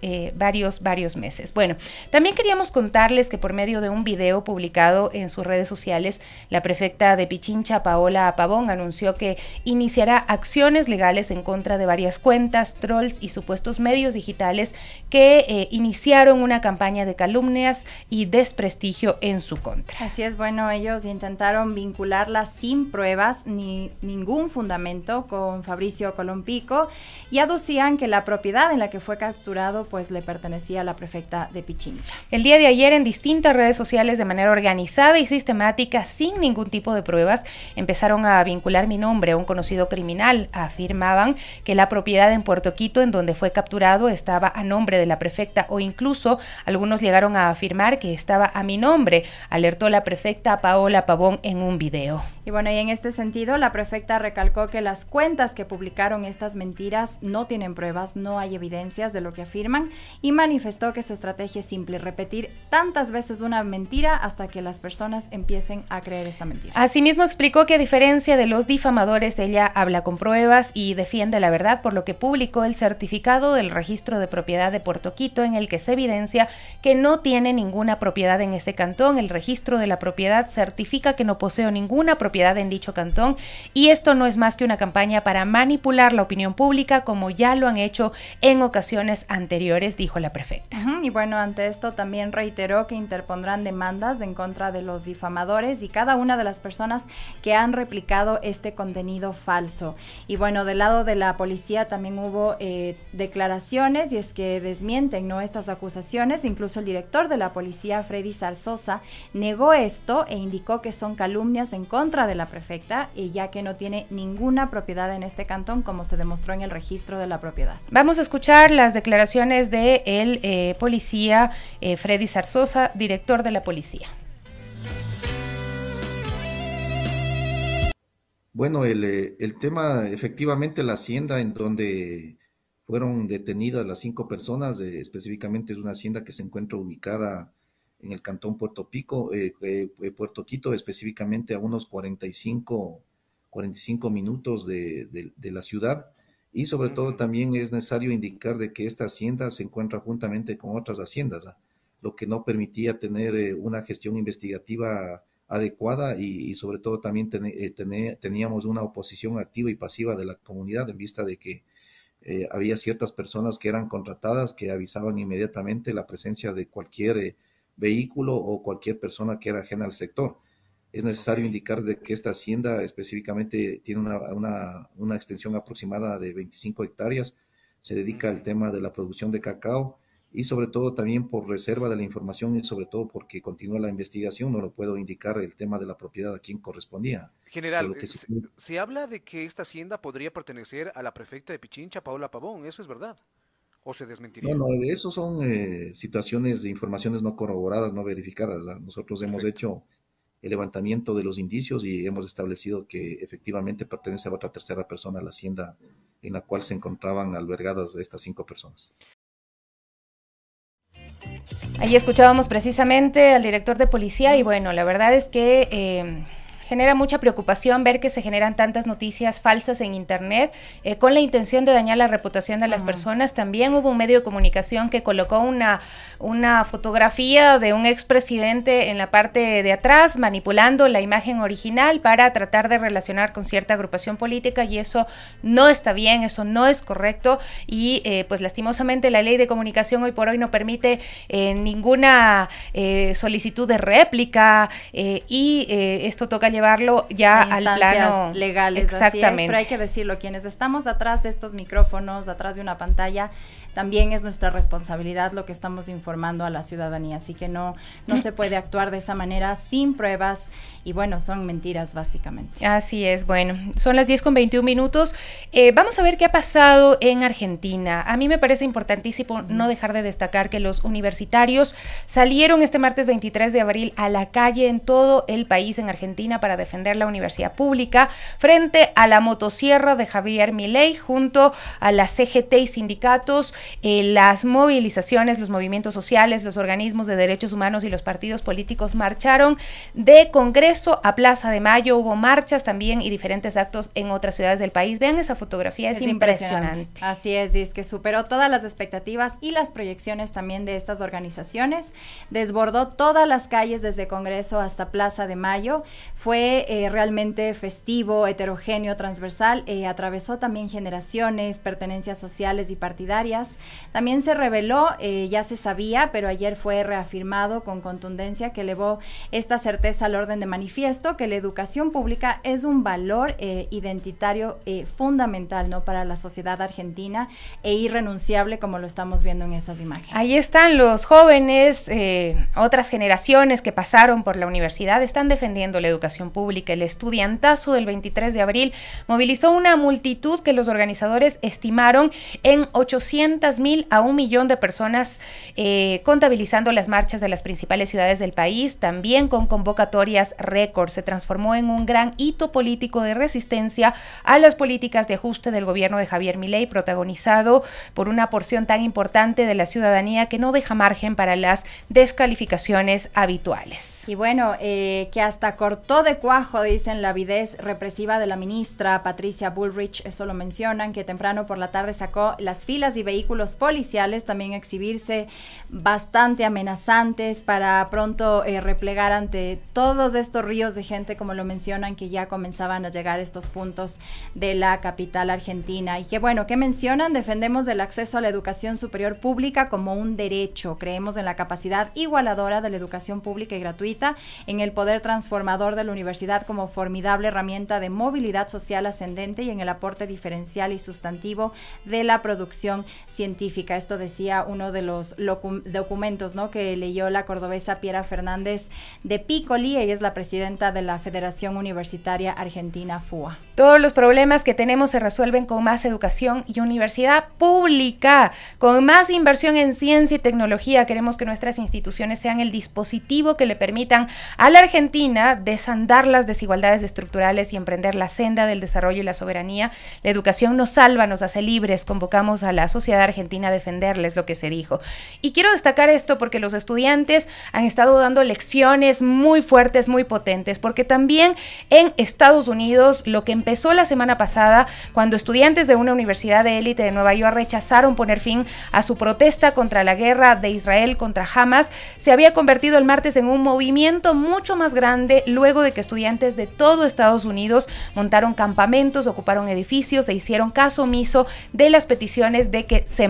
Speaker 1: eh, varios, varios meses. Bueno, también queríamos contarles que por medio de un video publicado en sus redes sociales, la prefecta de Pichincha, Paola Pavón, anunció que iniciará acciones legales en contra de varias cuentas, trolls y supuestos medios digitales que eh, iniciaron una campaña de calumnias y desprestigio en su contra.
Speaker 7: Así es, bueno, ellos intentaron vincularla sin pruebas ni ningún fundamento con Fabricio Colompico y aducían que la propiedad en la que fue capturado pues le pertenecía a la prefecta de Pichincha.
Speaker 1: El día de ayer en distintas redes sociales de manera organizada y sistemática sin ningún tipo de pruebas empezaron a vincular mi nombre a un conocido criminal, afirmaban que la propiedad en Puerto Quito en donde fue capturado estaba a nombre de la prefecta o incluso algunos llegaron a afirmar que estaba a mi nombre, alertó la prefecta Paola Pavón en un video.
Speaker 7: Y bueno, y en este sentido, la prefecta recalcó que las cuentas que publicaron estas mentiras no tienen pruebas, no hay evidencias de lo que afirman y manifestó que su estrategia es simple, repetir tantas veces una mentira hasta que las personas empiecen a creer esta mentira.
Speaker 1: Asimismo, explicó que a diferencia de los difamadores, ella habla con pruebas y defiende la verdad, por lo que publicó el certificado del registro de propiedad de Puerto Quito en el que se evidencia que no tiene ninguna propiedad en ese cantón. El registro de la propiedad certifica que no poseo ninguna propiedad en dicho cantón y esto no es más que una campaña para manipular la opinión pública como ya lo han hecho en ocasiones anteriores, dijo la prefecta.
Speaker 7: Y bueno, ante esto también reiteró que interpondrán demandas en contra de los difamadores y cada una de las personas que han replicado este contenido falso. Y bueno, del lado de la policía también hubo eh, declaraciones y es que desmienten ¿no? estas acusaciones. Incluso el director de la policía, Freddy Zarzosa, negó esto e indicó que son calumnias en contra de la prefecta, y ya que no tiene ninguna propiedad en este cantón, como se demostró en el registro de la propiedad.
Speaker 1: Vamos a escuchar las declaraciones de el eh, policía eh, Freddy Zarzosa, director de la policía.
Speaker 12: Bueno, eh, el, tema, efectivamente, la hacienda en donde fueron detenidas las cinco personas, eh, específicamente es una hacienda que se encuentra ubicada en el cantón Puerto Pico, eh, Puerto Quito, específicamente a unos 45, 45 minutos de, de la ciudad. Y sobre todo también es necesario indicar de que esta hacienda se encuentra juntamente con otras haciendas, ¿ah? lo que no permitía tener una gestión investigativa adecuada y, sobre todo también eh, teníamos una oposición activa y pasiva de la comunidad en vista de que eh, había ciertas personas que eran contratadas que avisaban inmediatamente la presencia de cualquier eh, vehículo o cualquier persona que era ajena al sector. Es necesario indicar de que esta hacienda específicamente tiene una, una extensión aproximada de 25 hectáreas, se dedica al tema de la producción de cacao, y sobre todo también por reserva de la información y sobre todo porque continúa la investigación, no lo puedo indicar el tema de la propiedad a quien correspondía. General, eh, se, habla de que esta hacienda podría pertenecer a la prefecta de Pichincha, Paola Pavón, ¿eso es verdad? ¿O se desmentiría? No, no, eso son eh, situaciones de informaciones no corroboradas, no verificadas. Nosotros hemos hecho el levantamiento de los indicios y hemos establecido que efectivamente pertenece a otra tercera persona a la hacienda en la cual se encontraban albergadas estas cinco personas.
Speaker 1: Ahí escuchábamos precisamente al director de policía y bueno, la verdad es que... Eh, genera mucha preocupación ver que se generan tantas noticias falsas en Internet eh, con la intención de dañar la reputación de las personas. También hubo un medio de comunicación que colocó una, una fotografía de un expresidente en la parte de atrás, manipulando la imagen original para tratar de relacionar con cierta agrupación política y eso no está bien, eso no es correcto y eh, pues lastimosamente la ley de comunicación hoy por hoy no permite eh, ninguna solicitud de réplica y esto toca llevar llevarlo ya al plano legal Exactamente. pero hay que
Speaker 7: decirlo, quienes estamos atrás de estos micrófonos, atrás de una pantalla, también es nuestra responsabilidad lo que estamos informando a la ciudadanía. Así que no, no se puede actuar de esa manera sin pruebas y bueno, son mentiras básicamente.
Speaker 1: Así es, bueno, son las 10 con 21 minutos. Eh, vamos a ver qué ha pasado en Argentina. A mí me parece importantísimo no dejar de destacar que los universitarios salieron este martes 23 de abril a la calle en todo el país en Argentina para defender la universidad pública frente a la motosierra de Javier Milei junto a la CGT y sindicatos eh, las movilizaciones, los movimientos sociales, los organismos de derechos humanos y los partidos políticos marcharon de Congreso a Plaza de Mayo, hubo marchas también y diferentes actos en otras ciudades del país. Vean esa fotografía, es, impresionante.
Speaker 7: Así es, es que superó todas las expectativas y las proyecciones también de estas organizaciones, desbordó todas las calles desde Congreso hasta Plaza de Mayo, fue eh, realmente festivo, heterogéneo, transversal, eh, atravesó también generaciones, pertenencias sociales y partidarias también se reveló, eh, ya se sabía, pero ayer fue reafirmado con contundencia que elevó esta certeza al orden de manifiesto que la educación pública es un valor eh, identitario eh, fundamental ¿no? para la sociedad argentina e irrenunciable como lo estamos viendo en esas imágenes.
Speaker 1: Ahí están los jóvenes, otras generaciones que pasaron por la universidad, están defendiendo la educación pública. El estudiantazo del 23 de abril movilizó una multitud que los organizadores estimaron en 800 mil a un millón de personas eh, contabilizando las marchas de las principales ciudades del país, también con convocatorias récord. Se transformó en un gran hito político de resistencia a las políticas de ajuste del gobierno de Javier Milei, protagonizado por una porción tan importante de la ciudadanía que no deja margen para las descalificaciones habituales.
Speaker 7: Y bueno, eh, que hasta cortó de cuajo, dicen, la avidez represiva de la ministra Patricia Bullrich, eso lo mencionan, que temprano por la tarde sacó las filas y vehículos policiales también exhibirse bastante amenazantes para pronto eh, replegar ante todos estos ríos de gente, como lo mencionan, que ya comenzaban a llegar estos puntos de la capital argentina. Y que bueno, que mencionan? Defendemos el acceso a la educación superior pública como un derecho. Creemos en la capacidad igualadora de la educación pública y gratuita, en el poder transformador de la universidad como formidable herramienta de movilidad social ascendente y en el aporte diferencial y sustantivo de la producción científica. Esto decía uno de los documentos ¿no? que leyó la cordobesa Piera Fernández de Piccoli. Ella es la presidenta de la Federación Universitaria Argentina FUA.
Speaker 1: Todos los problemas que tenemos se resuelven con más educación y universidad pública, con más inversión en ciencia y tecnología. Queremos que nuestras instituciones sean el dispositivo que le permitan a la Argentina desandar las desigualdades estructurales y emprender la senda del desarrollo y la soberanía. La educación nos salva, nos hace libres. Convocamos a la sociedad Argentina defenderles lo que se dijo. Y quiero destacar esto porque los estudiantes han estado dando lecciones muy fuertes, muy potentes, porque también en Estados Unidos lo que empezó la semana pasada, cuando estudiantes de una universidad de élite de Nueva York rechazaron poner fin a su protesta contra la guerra de Israel contra Hamas, se había convertido el martes en un movimiento mucho más grande luego de que estudiantes de todo Estados Unidos montaron campamentos, ocuparon edificios e hicieron caso omiso de las peticiones de que se se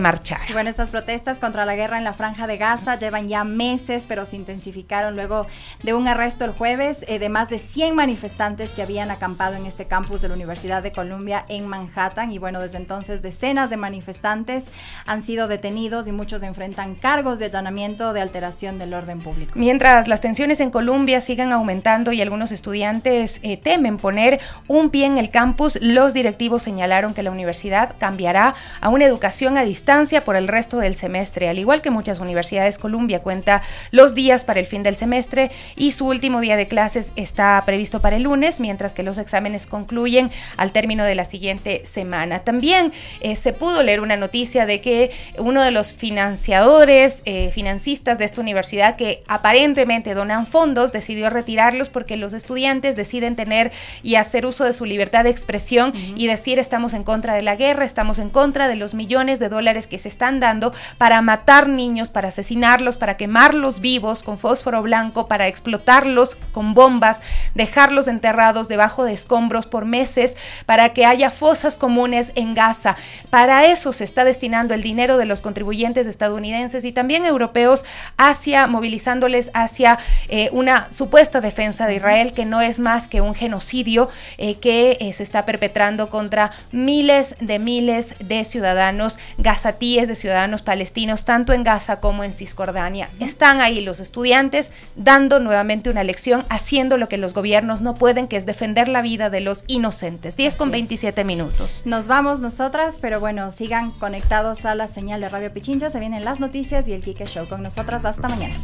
Speaker 7: Bueno, estas protestas contra la guerra en la franja de Gaza llevan ya meses, pero se intensificaron luego de un arresto el jueves eh, de más de 100 manifestantes que habían acampado en este campus de la Universidad de Columbia en Manhattan. Y bueno, desde entonces decenas de manifestantes han sido detenidos y muchos enfrentan cargos de allanamiento de alteración del orden público.
Speaker 1: Mientras las tensiones en Columbia siguen aumentando y algunos estudiantes eh, temen poner un pie en el campus, los directivos señalaron que la universidad cambiará a una educación a distancia por el resto del semestre, al igual que muchas universidades. Colombia cuenta los días para el fin del semestre y su último día de clases está previsto para el lunes, mientras que los exámenes concluyen al término de la siguiente semana. También eh, se pudo leer una noticia de que uno de los financiadores, financiistas eh, financistas de esta universidad que aparentemente donan fondos, decidió retirarlos porque los estudiantes deciden tener y hacer uso de su libertad de expresión y decir estamos en contra de la guerra, estamos en contra de los millones de dólares que se están dando para matar niños, para asesinarlos, para quemarlos vivos con fósforo blanco, para explotarlos con bombas, dejarlos enterrados debajo de escombros por meses, para que haya fosas comunes en Gaza. Para eso se está destinando el dinero de los contribuyentes estadounidenses y también europeos hacia movilizándoles hacia eh, una supuesta defensa de Israel que no es más que un genocidio eh, que eh, se está perpetrando contra miles de miles de ciudadanos gazatíes de ciudadanos palestinos, tanto en Gaza como en Cisjordania. Están ahí los estudiantes dando nuevamente una lección, haciendo lo que los gobiernos no pueden, que es defender la vida de los inocentes. 10 con 27 minutos.
Speaker 7: Nos vamos nosotras, pero bueno, sigan conectados a la señal de Radio Pichincha. Se vienen las noticias y
Speaker 10: el Kike Show con nosotras. Hasta mañana.